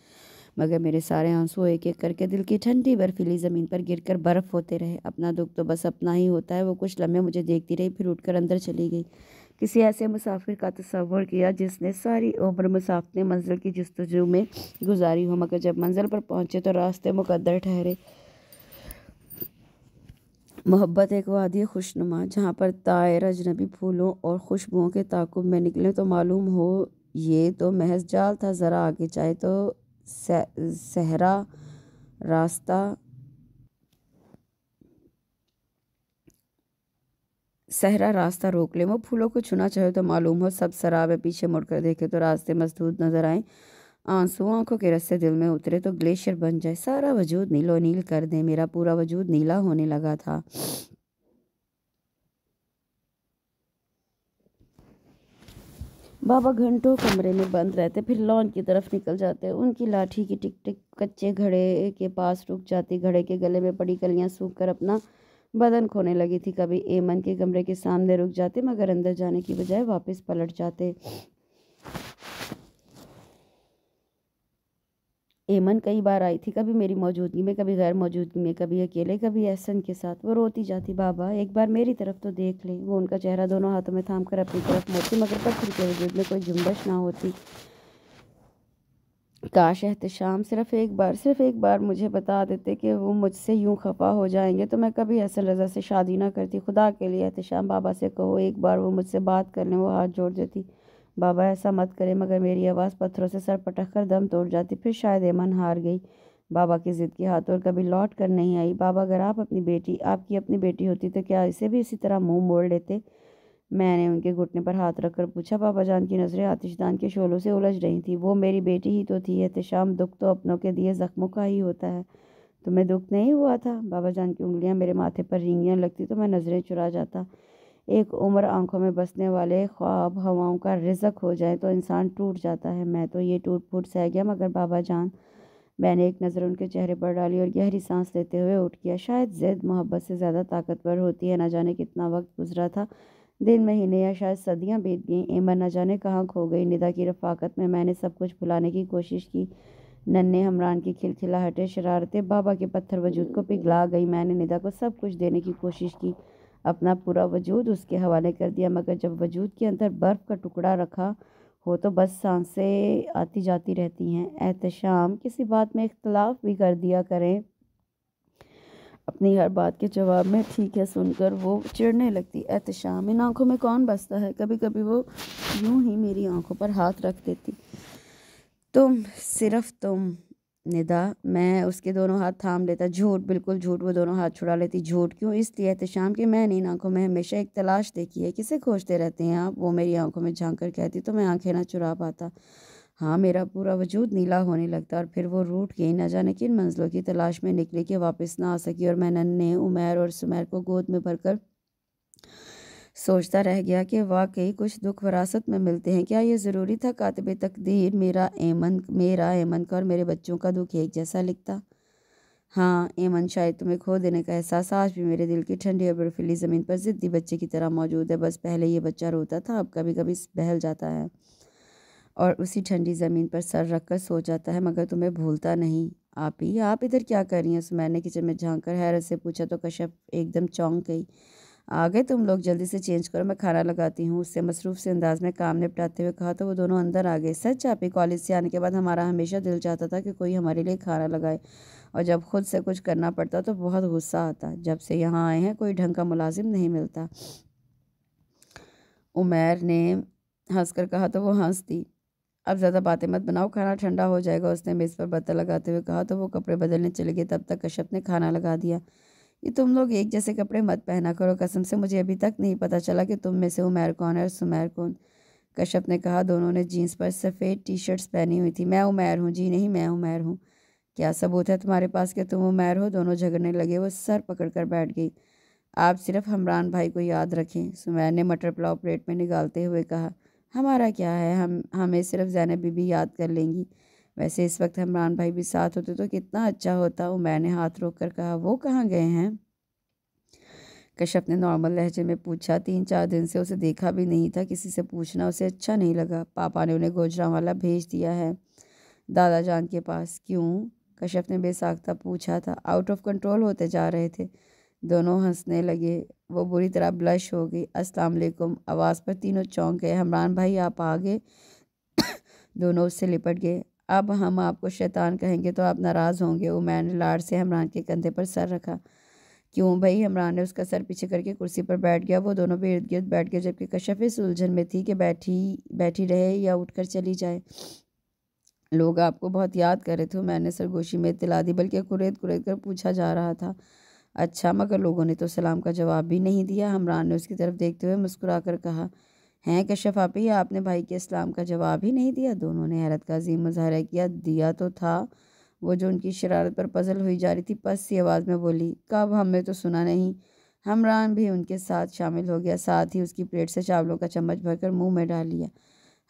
Speaker 1: मगर मेरे सारे आंसू एक एक करके दिल की ठंडी बर्फीली ज़मीन पर गिर कर बर्फ़ होते रहे अपना दुख तो बस अपना ही होता है वो कुछ लम्हे मुझे देखती रही फिर उठ अंदर चली गई किसी ऐसे मुसाफिर का तस्वर किया जिसने सारी उम्र मुसाफने मंजिल की जस्तजू में गुजारी हो मगर जब मंजिल पर पहुँचे तो रास्ते मुकदर ठहरे मोहब्बत एक वादी खुशनुमा जहाँ पर तायर अजनबी फूलों और खुशबुओं के ताकुब में निकले तो मालूम हो ये तो महज जाल था ज़रा आगे चाहे तो सहरा रास्ता सहरा रास्ता रोक ले वो फूलों को छूना चाहे तो मालूम हो सब शराब है पीछे मुड़कर देखे तो रास्ते मजदूर नजर आए आंसू आंखों के रस्से दिल में उतरे तो ग्लेशियर बन जाए सारा वजूद नीलो नील कर दे मेरा पूरा वजूद नीला होने लगा था बाबा घंटों कमरे में बंद रहते फिर लॉन की तरफ निकल जाते उनकी लाठी की टिक टिक कच्चे घड़े के पास रुक जाती घड़े के गले में पड़ी कलियां सूख कर अपना बदन खोने लगी थी कभी एमन के कमरे के सामने रुक जाते मगर अंदर जाने की बजाय वापस पलट जाते एमन कई बार आई थी कभी मेरी मौजूदगी में कभी गैर मौजूदगी में कभी अकेले कभी एहसन के साथ वो रोती जाती बाबा एक बार मेरी तरफ तो देख ले वो उनका चेहरा दोनों हाथों में थाम कर अपनी तरफ मोड़ती मगर पत्थर के वजूद में कोई जुम्बश ना होती काश एहतशाम सिर्फ़ एक बार सिर्फ़ एक बार मुझे बता देते कि वो मुझसे यूं खफा हो जाएंगे तो मैं कभी हसन रज़ा से शादी ना करती खुदा के लिए एहतशाम बाबा से कहो एक बार वो मुझसे बात कर लें वो हाथ जोड़ देती बाबा ऐसा मत करे मगर मेरी आवाज़ पत्थरों से सर पटक कर दम तोड़ जाती फिर शायद ऐमन हार गई बाबा की ज़िद की हाथ और कभी लौट कर नहीं आई बाबा अगर आप अपनी बेटी आपकी अपनी बेटी होती तो क्या इसे भी इसी तरह मुँह मोड़ लेते मैंने उनके घुटने पर हाथ रखकर पूछा पापा जान की नज़रें आतिशदान के शोलों से उलझ रही थी वो मेरी बेटी ही तो थी एहतशाम दुख तो अपनों के दिए ज़ख्मों का ही होता है तुम्हें दुख नहीं हुआ था बाबा जान की उंगलियां मेरे माथे पर रींगियां लगती तो मैं नज़रें चुरा जाता एक उम्र आंखों में बसने वाले ख्वाब हवाओं का रिजक हो जाए तो इंसान टूट जाता है मैं तो ये टूट फूट सह गया मगर बाबा जान मैंने एक नज़र उनके चेहरे पर डाली और गहरी सांस लेते हुए उठ गया शायद जैद मोहब्बत से ज़्यादा ताकतवर होती है ना जाने कितना वक्त गुजरा था दिन महीने या शायद सदियां बीत गईं एमर न जाने कहाँ खो गई निदा की रफाकत में मैंने सब कुछ भुलाने की कोशिश की नन्हे हमरान की खिलखिलाहटें शरारतें बाबा के पत्थर वजूद को पिघला गई मैंने निदा को सब कुछ देने की कोशिश की अपना पूरा वजूद उसके हवाले कर दिया मगर जब वजूद के अंदर बर्फ़ का टुकड़ा रखा हो तो बस सांसें आती जाती रहती हैं एहतशाम किसी बात में इख्तलाफ भी कर दिया करें अपनी हर बात के जवाब में ठीक है सुनकर वो चिढ़ने लगती एहतशाम इन आंखों में कौन बसता है कभी कभी वो यूं ही मेरी आंखों पर हाथ रख देती तुम सिर्फ तुम निदा मैं उसके दोनों हाथ थाम लेता झूठ बिल्कुल झूठ वो दोनों हाथ छुड़ा लेती झूठ क्यों इसलिए एहतशाम कि मैंने इन आंखों में हमेशा एक तलाश देखी है किसे खोजते रहते हैं आप वो मेरी आंखों में झांक कर कहती तो मैं आंखें ना चुरा पाता हाँ मेरा पूरा वजूद नीला होने लगता और फिर वो रूट गई न जाने किन मंजिलों की तलाश में निकली कि वापस ना आ सकी और मैं नन्हे उमैर और सुमेर को गोद में भरकर सोचता रह गया कि वाकई कुछ दुख वरासत में मिलते हैं क्या ये ज़रूरी था कातब तकदीर मेरा एमन मेरा एमन का और मेरे बच्चों का दुख एक जैसा लिखता हाँ एमन शायद तुम्हें खो देने का एहसास आज भी मेरे दिल की ठंडी और बर्फीली ज़मीन पर ज़िद्दी बच्चे की तरह मौजूद है बस पहले ये बच्चा रोता था अब कभी कभी बहल जाता है और उसी ठंडी ज़मीन पर सर रख कर सो जाता है मगर तुम्हें भूलता नहीं आप ही आप इधर क्या कर रही हैं सुमैर ने किचन में झांक कर हैरत से पूछा तो कश्यप एकदम चौंक गई आ गए तुम लोग जल्दी से चेंज करो मैं खाना लगाती हूँ उससे मसरूफ़ से अंदाज में काम निपटाते हुए कहा तो वो दोनों अंदर आ गए सच आप ही कॉलेज से आने के बाद हमारा हमेशा दिल चाहता था कि कोई हमारे लिए खाना लगाए और जब खुद से कुछ करना पड़ता तो बहुत गुस्सा आता जब से यहाँ आए हैं कोई ढंग का मुलाजिम नहीं मिलता उमैर ने हंसकर कहा तो वो हंस दी अब ज़्यादा बातें मत बनाओ खाना ठंडा हो जाएगा उसने मेज़ पर बर्तन लगाते हुए कहा तो वो कपड़े बदलने चले गए तब तक कश्यप ने खाना लगा दिया ये तुम लोग एक जैसे कपड़े मत पहना करो कसम से मुझे अभी तक नहीं पता चला कि तुम में से उमैर कौन है और सुमैर कौन कश्यप ने कहा दोनों ने जीन्स पर सफ़ेद टी शर्ट्स पहनी हुई थी मैं उमैर हूँ जी नहीं मैं उमैर हूँ क्या सबूत है तुम्हारे पास कि तुम उमैर हो दोनों झगड़ने लगे वो सर पकड़ कर बैठ गई आप सिर्फ हमरान भाई को याद रखें सुमैर ने मटर पुलाव प्लेट में निकालते हुए कहा हमारा क्या है हम हमें सिर्फ जैनब बीबी याद कर लेंगी वैसे इस वक्त हमरान भाई भी साथ होते तो कितना अच्छा होता उमैर ने हाथ रोक कर कहा वो कहाँ गए हैं कश्यप ने नॉर्मल लहजे में पूछा तीन चार दिन से उसे देखा भी नहीं था किसी से पूछना उसे अच्छा नहीं लगा पापा ने उन्हें वाला भेज दिया है दादा जान के पास क्यों कश्यप ने बेसाख्ता पूछा था आउट ऑफ कंट्रोल होते जा रहे थे दोनों हंसने लगे वो बुरी तरह ब्लश हो गई अस्सलाम वालेकुम आवाज़ पर तीनों चौंक गए हमरान भाई आप आ गए दोनों उससे लिपट गए अब हम आपको शैतान कहेंगे तो आप नाराज़ होंगे वो मैंने लाड से हमरान के कंधे पर सर रखा क्यों भाई हमरान ने उसका सर पीछे करके कुर्सी पर बैठ गया वो दोनों भी इर्द गिर्द बैठ गए जबकि कशफ इस उलझन में थी कि बैठी बैठी रहे या कर चली जाए लोग आपको बहुत याद कर रहे थे मैंने सरगोशी में इतला दी बल्कि कुरेद कुरेद कर पूछा जा रहा था अच्छा मगर लोगों ने तो सलाम का जवाब भी नहीं दिया हमरान ने उसकी तरफ देखते हुए मुस्कुरा कर कहा हैं कशफ आपी आपने भाई के इस्लाम का जवाब ही नहीं दिया दोनों ने हैरत का अजीम मुजाहरा किया दिया तो था वो जो उनकी शरारत पर पजल हुई जा रही थी पस सी आवाज़ में बोली कब हमने तो सुना नहीं हमरान भी उनके साथ शामिल हो गया साथ ही उसकी प्लेट से चावलों का चम्मच भरकर मुंह में डाल लिया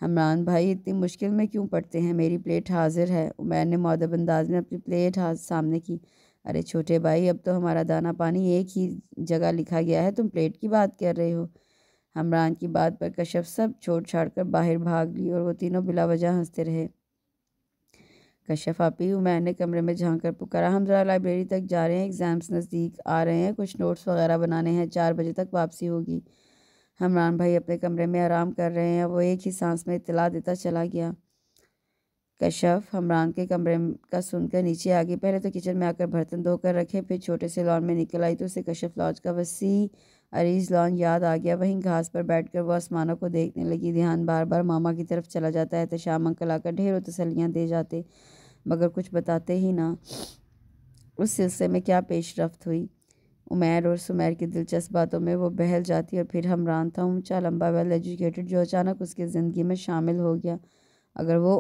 Speaker 1: हमरान भाई इतनी मुश्किल में क्यों पड़ते हैं मेरी प्लेट हाजिर है उमैर ने मौदब अंदाज में अपनी प्लेट सामने की अरे छोटे भाई अब तो हमारा दाना पानी एक ही जगह लिखा गया है तुम प्लेट की बात कर रहे हो हमरान की बात पर कश्यप सब छोड़ छाड़ कर बाहर भाग ली और वो तीनों बिला वजह हंसते रहे कश्यप ही हुमैन ने कमरे में झाँक कर पुकारा हम ज़रा लाइब्रेरी तक जा रहे हैं एग्ज़ाम्स नज़दीक आ रहे हैं कुछ नोट्स वगैरह बनाने हैं चार बजे तक वापसी होगी हमरान भाई अपने कमरे में आराम कर रहे हैं वो एक ही सांस में इतला देता चला गया कशफ हमरान के कमरे का सुनकर नीचे आ गई पहले तो किचन में आकर बर्तन धोकर रखे फिर छोटे से लॉन में निकल आई तो उसे कशफ लॉज का वसी अरीज लॉन याद आ गया वहीं घास पर बैठकर वह आसमानों को देखने लगी ध्यान बार बार मामा की तरफ चला जाता है तो शाम अंकल आकर ढेरों तसलियाँ दे जाते मगर कुछ बताते ही ना उस सिलसिले में क्या पेशरफ्त हुई उमेर और सुमैर की दिलचस्प बातों में वो बहल जाती और फिर हमरान था ऊँचा लंबा वेल एजुकेटेड जो अचानक उसकी ज़िंदगी में शामिल हो गया अगर वो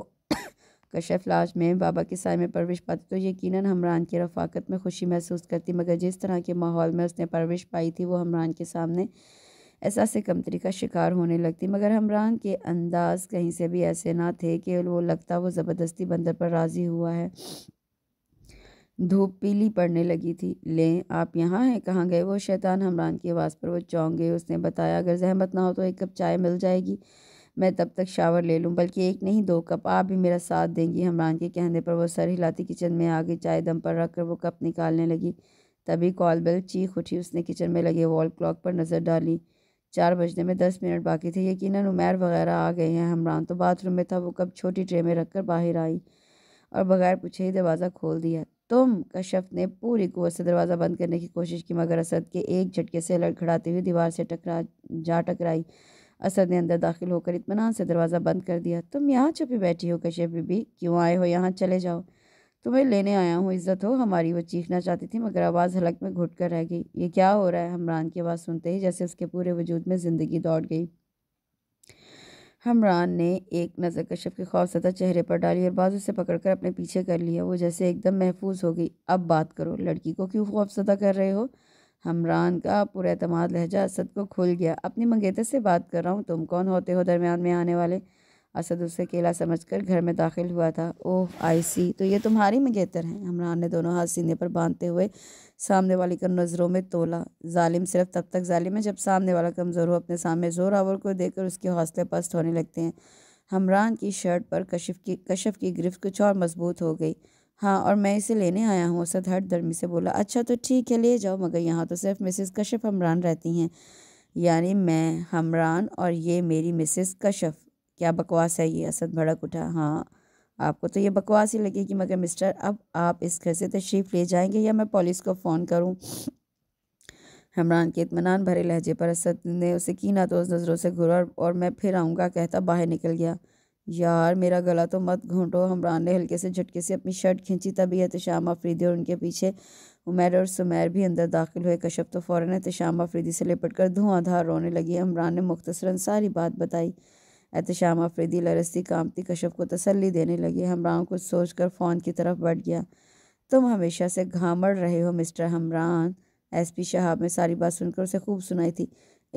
Speaker 1: कशफ लाश में बाबा के साय में परवरिश पाती तो यकीनन हमरान की रफाकत में खुशी महसूस करती मगर जिस तरह के माहौल में उसने परवरिश पाई थी वो हमरान के सामने ऐसा से कमतरी का शिकार होने लगती मगर हमरान के अंदाज कहीं से भी ऐसे ना थे कि वो लगता वो ज़बरदस्ती बंदर पर राज़ी हुआ है धूप पीली पड़ने लगी थी लें आप यहाँ हैं कहाँ गए वो शैतान हमरान की आवाज़ पर वो चौंक गए उसने बताया अगर जहमत ना हो तो एक कप चाय मिल जाएगी मैं तब तक शावर ले लूँ बल्कि एक नहीं दो कप आप भी मेरा साथ देंगी हमरान के कहने पर वह सर हिलाती किचन में आ गई चाय दम पर रख कर वो कप निकालने लगी तभी कॉल बेल चीख उठी उसने किचन में लगे वॉल क्लॉक पर नज़र डाली चार बजने में दस मिनट बाकी थे यकीनन उमैर वगैरह आ गए हैं हमरान तो बाथरूम में था वो कप छोटी ट्रे में रख कर बाहर आई और बगैर पूछे ही दरवाज़ा खोल दिया तुम कशफ ने पूरी कुत से दरवाज़ा बंद करने की कोशिश की मगर असद के एक झटके से लड़खड़ाते हुए दीवार से टकरा जा टकराई असद ने अंदर दाखिल होकर इतमान से दरवाज़ा बंद कर दिया तुम यहाँ छुपी बैठी हो कश्यप बीबी क्यों आए हो यहाँ चले जाओ तुम्हें लेने आया हूँ इज्जत हो हमारी वो चीखना चाहती थी मगर आवाज़ हलक में घुट कर रह गई ये क्या हो रहा है हमरान की आवाज़ सुनते ही जैसे उसके पूरे वजूद में ज़िंदगी दौड़ गई हमरान ने एक नज़र कश्यप के खौफसदा चेहरे पर डाली और बाजू से पकड़कर अपने पीछे कर लिया वो जैसे एकदम महफूज हो गई अब बात करो लड़की को क्यों खौफसदा कर रहे हो हमरान का पुरतमाद लहजा असद को खुल गया अपनी मंगेतर से बात कर रहा हूँ तुम कौन होते हो दरमियान में आने वाले असद उसे केला समझकर घर में दाखिल हुआ था ओह आई सी तो ये तुम्हारी मंगेतर हैं हमरान ने दोनों हाथ सीने पर बांधते हुए सामने वाले को नज़रों में तोला जालिम सिर्फ तब तक जालिम है जब सामने वाला कमज़ोर हो अपने सामने ज़ोर आवर को कर उसके हौसले पस्त होने लगते हैं हमरान की शर्ट पर कशिफ की कशफ की गिरफ्त कुछ और मजबूत हो गई हाँ और मैं इसे लेने आया हूँ उसद हट दर्मी से बोला अच्छा तो ठीक है ले जाओ मगर यहाँ तो सिर्फ मिसेस कशफ हमरान रहती हैं यानी मैं हमरान और ये मेरी मिसेस कशफ क्या बकवास है ये असद भड़क उठा हाँ आपको तो ये बकवास ही लगेगी मगर मिस्टर अब आप इस घर से तशरीफ़ ले जाएंगे या मैं पुलिस को फ़ोन करूँ हमरान के इतमान भरे लहजे पर असद ने उसे की ना तो नज़रों से घुरा और मैं फिर आऊँगा कहता बाहर निकल गया यार मेरा गला तो मत घूटो हमरान ने हल्के से झटके से अपनी शर्ट खींची तभी एहतशाम आफरीदी और उनके पीछे उमेर और सुमैर भी अंदर दाखिल हुए कशप तो फ़ौर एहतशाम आफरीदी से लिपट कर धुआंधार रोने लगी हमरान ने मुख्तसरा सारी बात बताई एहतशाम आफरीदी लरस्ती कामती कश्यप को तसली देने लगी हमरान कुछ सोच कर फ़ोन की तरफ बढ़ गया तुम हमेशा से घामड़ रहे हो mister Hamran S P Shahab ने सारी बात सुनकर उसे खूब सुनाई थी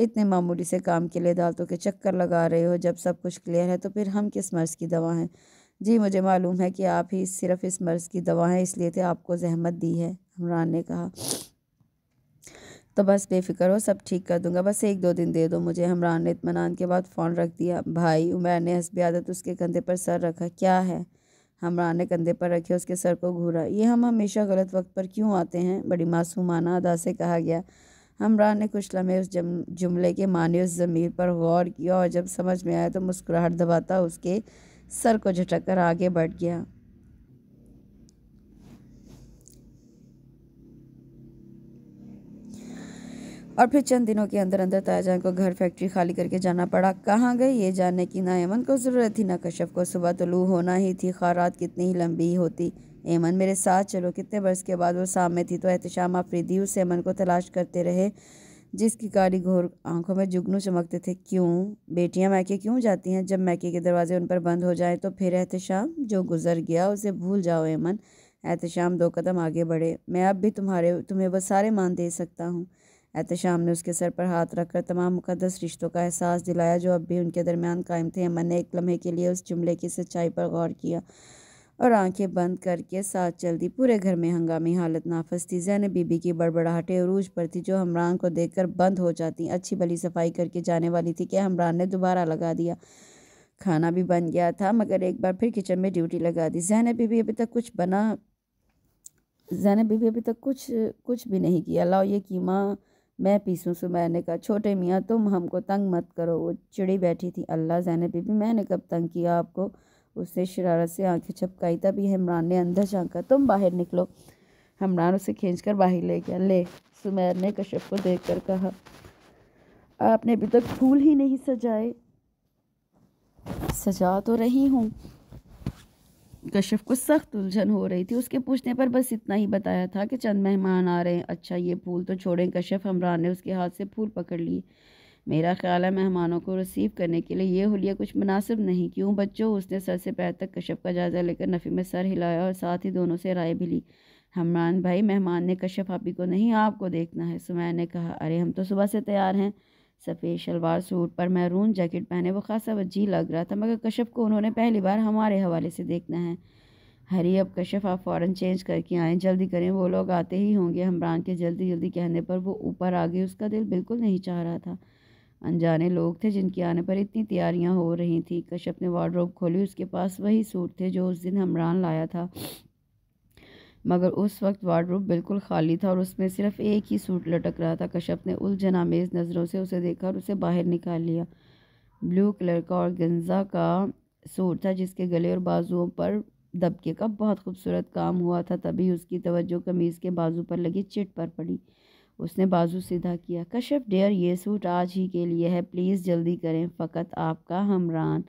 Speaker 1: इतने मामूली से काम के लिए अदालतों के चक्कर लगा रहे हो जब सब कुछ क्लियर है तो फिर हम किस मर्ज़ की दवा हैं जी मुझे मालूम है कि आप ही सिर्फ इस मर्ज़ की दवा हैं इसलिए थे तो आपको जहमत दी है हमरान ने कहा तो बस बेफिक्र हो सब ठीक कर दूंगा बस एक दो दिन दे दो मुझे हमरान ने इतमान के बाद फ़ोन रख दिया भाई उमैर ने हंसबी आदत उसके कंधे पर सर रखा क्या है हमरान ने कंधे पर रखे उसके सर को घूरा ये हम हमेशा गलत वक्त पर क्यों आते हैं बड़ी मासूमाना अदा से कहा गया हमरान ने कुछ लम्हे उस जुमले के मानी उस ज़मीर पर गौर किया और जब समझ में आया तो मुस्कुराहट दबाता उसके सर को झटक कर आगे बढ़ गया और फिर चंद दिनों के अंदर अंदर ताजान को घर फैक्ट्री खाली करके जाना पड़ा कहाँ गए ये जानने की ना यमन को ज़रूरत थी ना कश्यप को सुबह तो लू होना ही थी खारात कितनी ही लंबी होती ऐमन मेरे साथ चलो कितने बरस के बाद वो सामने थी तो एहतम आफरीदी उस ऐमन को तलाश करते रहे जिसकी काली घोर आंखों में जुगनू चमकते थे क्यों बेटियां मैके क्यों जाती हैं जब मैके के दरवाजे उन पर बंद हो जाए तो फिर एहतम जो गुजर गया उसे भूल जाओ ऐमन एहतम दो कदम आगे बढ़े मैं अब भी तुम्हारे तुम्हें वो सारे मान दे सकता हूँ एहतम ने उसके सर पर हाथ रखकर तमाम मुकदस रिश्तों का एहसास दिलाया जो अब भी उनके दरमियान कायम थे अमन ने एक लम्हे के लिए उस जुमले की सच्चाई पर गौर किया और आंखें बंद करके साथ चल दी पूरे घर में हंगामी हालत नाफज थी जैन बीबी की बड़बड़ाहटे उरूज पर थी जो हमरान को देखकर बंद हो जाती अच्छी भली सफाई करके जाने वाली थी कि हमरान ने दोबारा लगा दिया खाना भी बन गया था मगर एक बार फिर किचन में ड्यूटी लगा दी जैनब बीबी अभी तक कुछ बना जैनब बीबी अभी तक कुछ कुछ भी नहीं किया लाओ ये कीमा मैं पीसूँ सो मैंने कहा छोटे मियाँ तुम हमको तंग मत करो वो चिड़ी बैठी थी अल्लाह जैनब बीबी मैंने कब तंग किया आपको उसने शरारत से आंखें छपकाई तभी हमरान ने अंदर झाँका तुम बाहर निकलो हमरान उसे कर बाहर ले गया ले सुमेर ने कश्यप को कर कहा आपने अभी तक फूल ही नहीं सजाए सजा तो रही हूँ कश्यप को सख्त उलझन हो रही थी उसके पूछने पर बस इतना ही बताया था कि चंद मेहमान आ रहे हैं अच्छा ये फूल तो छोड़ें कश्यप हमरान ने उसके हाथ से फूल पकड़ लिए मेरा ख्याल है मेहमानों को रिसीव करने के लिए यह हुलिया कुछ मुनासिब नहीं क्यों बच्चों उसने सर से पैर तक कश्यप का जायज़ा लेकर नफ़ी में सर हिलाया और साथ ही दोनों से राय भी ली हमरान भाई मेहमान ने कश्यप आप ही को नहीं आपको देखना है सुमैन ने कहा अरे हम तो सुबह से तैयार हैं सफ़ेद शलवार सूट पर महरून जैकेट पहने वो खासा वजी लग रहा था मगर कश्यप को उन्होंने पहली बार हमारे हवाले से देखना है हरी अब कश्यप आप फ़ौरन चेंज करके आएँ जल्दी करें वो लोग आते ही होंगे हमरान के जल्दी जल्दी कहने पर वो ऊपर आ गए उसका दिल बिल्कुल नहीं चाह रहा था अनजाने लोग थे जिनके आने पर इतनी तैयारियां हो रही थी कश्यप ने वार्ड्रोब खोली उसके पास वही सूट थे जो उस दिन हमरान लाया था मगर उस वक्त वार्डरूम बिल्कुल खाली था और उसमें सिर्फ एक ही सूट लटक रहा था कश्यप ने उलझनामेज़ नज़रों से उसे देखा और उसे बाहर निकाल लिया ब्लू कलर का और गंजा का सूट था जिसके गले और बाजुओं पर दबके का बहुत खूबसूरत काम हुआ था तभी उसकी तवज्जो कमीज़ के बाजू पर लगी चिट पर पड़ी उसने बाजू सीधा किया कश्यप डेयर ये सूट आज ही के लिए है प्लीज़ जल्दी करें फ़कत आपका हमरान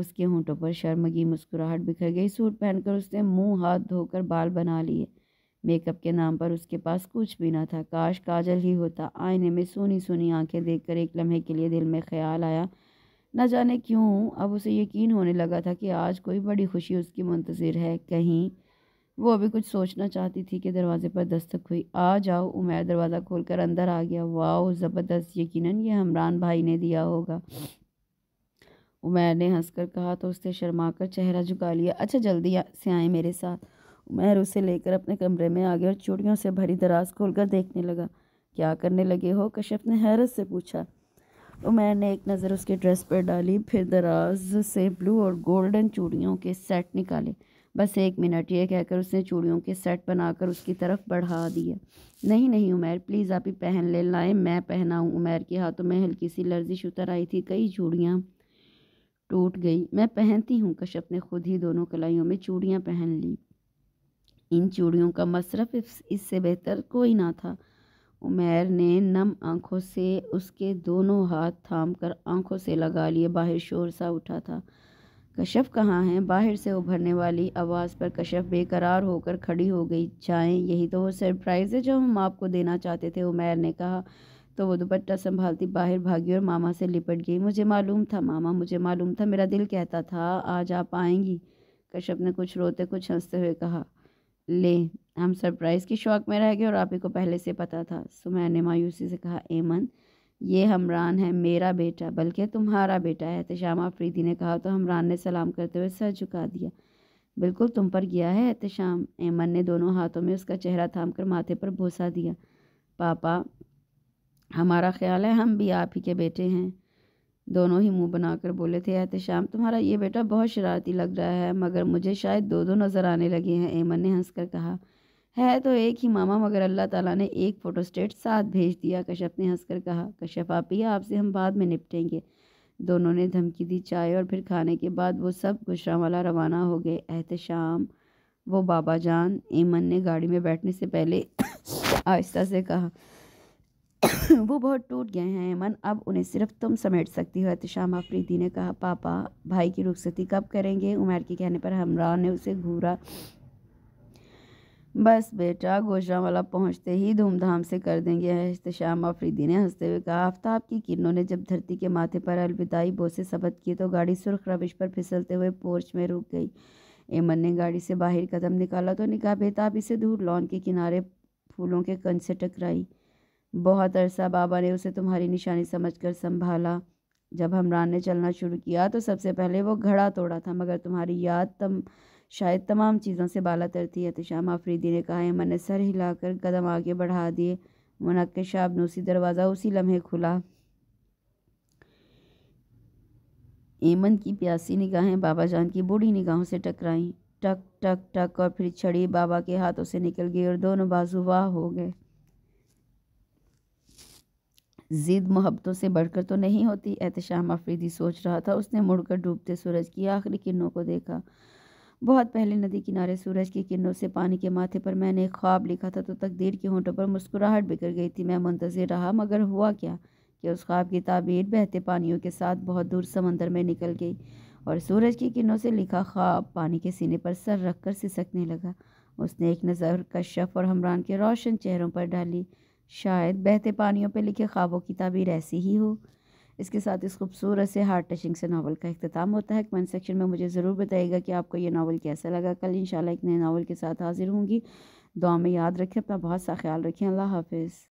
Speaker 1: उसके होंठों पर शर्मगी मुस्कुराहट बिखर गई सूट पहनकर उसने मुंह हाथ धोकर बाल बना लिए मेकअप के नाम पर उसके पास कुछ भी ना था काश काजल ही होता आईने में सोनी सोनी आंखें देखकर एक लम्हे के लिए दिल में ख्याल आया न जाने क्यों अब उसे यकीन होने लगा था कि आज कोई बड़ी खुशी उसकी मुंतज़र है कहीं वो अभी कुछ सोचना चाहती थी कि दरवाज़े पर दस्तक हुई आ जाओ उमेर दरवाज़ा खोलकर अंदर आ गया वाह ज़बरदस्त यकीनन ये हमरान भाई ने दिया होगा उमेर ने हंसकर कहा तो उसने शर्मा कर चेहरा झुका लिया अच्छा जल्दी से आए मेरे साथ उमेर उसे लेकर अपने कमरे में आ गया और चूड़ियों से भरी दराज खोलकर देखने लगा क्या करने लगे हो कश्यप ने हैरत से पूछा उमेर ने एक नज़र उसके ड्रेस पर डाली फिर दराज से ब्लू और गोल्डन चूड़ियों के सेट निकाले बस एक मिनट ये कहकर उसने चूड़ियों के सेट बनाकर उसकी तरफ बढ़ा दिया नहीं नहीं उमेर प्लीज़ आप ही पहन ले लाए मैं पहनाऊँ उमेर के हाथों में हल्की सी लर्जिश उतर आई थी कई चूड़ियाँ टूट गई मैं पहनती हूँ कश्यप ने खुद ही दोनों कलाइयों में चूड़ियाँ पहन ली इन चूड़ियों का मसरफ इससे बेहतर कोई ना था उमेर ने नम आंखों से उसके दोनों हाथ थाम कर आंखों से लगा लिए बाहर शोर सा उठा था कशफ कहाँ है बाहर से उभरने वाली आवाज़ पर कशफ बेकरार होकर खड़ी हो गई जाएँ यही तो वो सरप्राइज़ है जो हम आपको देना चाहते थे उमैर ने कहा तो वो दुपट्टा संभालती बाहर भागी और मामा से लिपट गई मुझे मालूम था मामा मुझे मालूम था मेरा दिल कहता था आज आप आएंगी कश्यप ने कुछ रोते कुछ हंसते हुए कहा ले हम सरप्राइज़ के शौक़ में रह गए और आप ही को पहले से पता था सुमैर ने मायूसी से कहा एमन ये हमरान है मेरा बेटा बल्कि तुम्हारा बेटा है एहतशाम आफरीदी ने कहा तो हमरान ने सलाम करते हुए सर झुका दिया बिल्कुल तुम पर गया है एहतशाम ऐमन ने दोनों हाथों में उसका चेहरा थाम कर माथे पर भूसा दिया पापा हमारा ख्याल है हम भी आप ही के बेटे हैं दोनों ही मुंह बनाकर बोले थे एहतशाम तुम्हारा ये बेटा बहुत शरारती लग रहा है मगर मुझे शायद दो दो नज़र आने लगे हैं ऐमन ने हंसकर कहा है तो एक ही मामा मगर अल्लाह ताला ने एक फ़ोटोस्टेट साथ भेज दिया कश्यप ने हंसकर कहा कश्यप आप ही आपसे हम बाद में निपटेंगे दोनों ने धमकी दी चाय और फिर खाने के बाद वो सब गुजरावाला रवाना हो गए एहतशाम वो बाबा जान एमन ने गाड़ी में बैठने से पहले आहिस्ता से कहा वो बहुत टूट गए हैं एमन अब उन्हें सिर्फ तुम समेट सकती हो एहतशाम आफरीदी ने कहा पापा भाई की रुखसती कब करेंगे उमर के कहने पर हमरान ने उसे घूरा बस बेटा वाला पहुँचते ही धूमधाम से कर देंगे एहतशाम आफरीदी ने हंसते हुए कहा आफ्ताब की किरणों ने जब धरती के माथे पर अलविदाई बोसे सबक किए तो गाड़ी सुर्ख रबिश पर फिसलते हुए पोर्च में रुक गई एमन ने गाड़ी से बाहर कदम निकाला तो निकाह बेताब इसे दूर लॉन के किनारे फूलों के कंध से टकराई बहुत अरसा बाबा ने उसे तुम्हारी निशानी कर संभाला जब हमरान ने चलना शुरू किया तो सबसे पहले वो घड़ा तोड़ा था मगर तुम्हारी याद तम शायद तमाम चीज़ों से बाला तरती तो शाम आफरीदी ने कहा मैंने सर हिलाकर कदम आगे बढ़ा दिए मुनक्शा नूसी दरवाज़ा उसी लम्हे खुला एमन की प्यासी निगाहें बाबा जान की बूढ़ी निगाहों से टकराई टक टक टक और फिर छड़ी बाबा के हाथों से निकल गई और दोनों बाजू वाह हो गए जिद मोहब्बतों से बढ़कर तो नहीं होती एहतशाम अफरीदी सोच रहा था उसने मुड़कर डूबते सूरज की आखिरी किरणों को देखा बहुत पहले नदी किनारे सूरज की किरणों से पानी के माथे पर मैंने एक ख्वाब लिखा था तो तकदीर के होंठों पर मुस्कुराहट बिखर गई थी मैं मुंतजर रहा मगर हुआ क्या कि उस ख्वाब की ताबीर बहते पानियों के साथ बहुत दूर समंदर में निकल गई और सूरज की किरणों से लिखा ख्वाब पानी के सीने पर सर रख कर सिसकने लगा उसने एक नज़र कश्यप और हमरान के रोशन चेहरों पर डाली शायद बहते पानियों पर लिखे ख्वाबों की ताबीर ऐसी ही हो इसके साथ इस खूबसूरत से हार्ट टचिंग से नावल का अख्ताम होता है कमेंट सेक्शन में मुझे ज़रूर बताइएगा कि आपको यह नावल कैसा लगा कल शाला एक नए नावल के साथ हाजिर होंगी दुआ में याद रखें अपना बहुत सा ख्याल रखें अल्लाह हाफिज़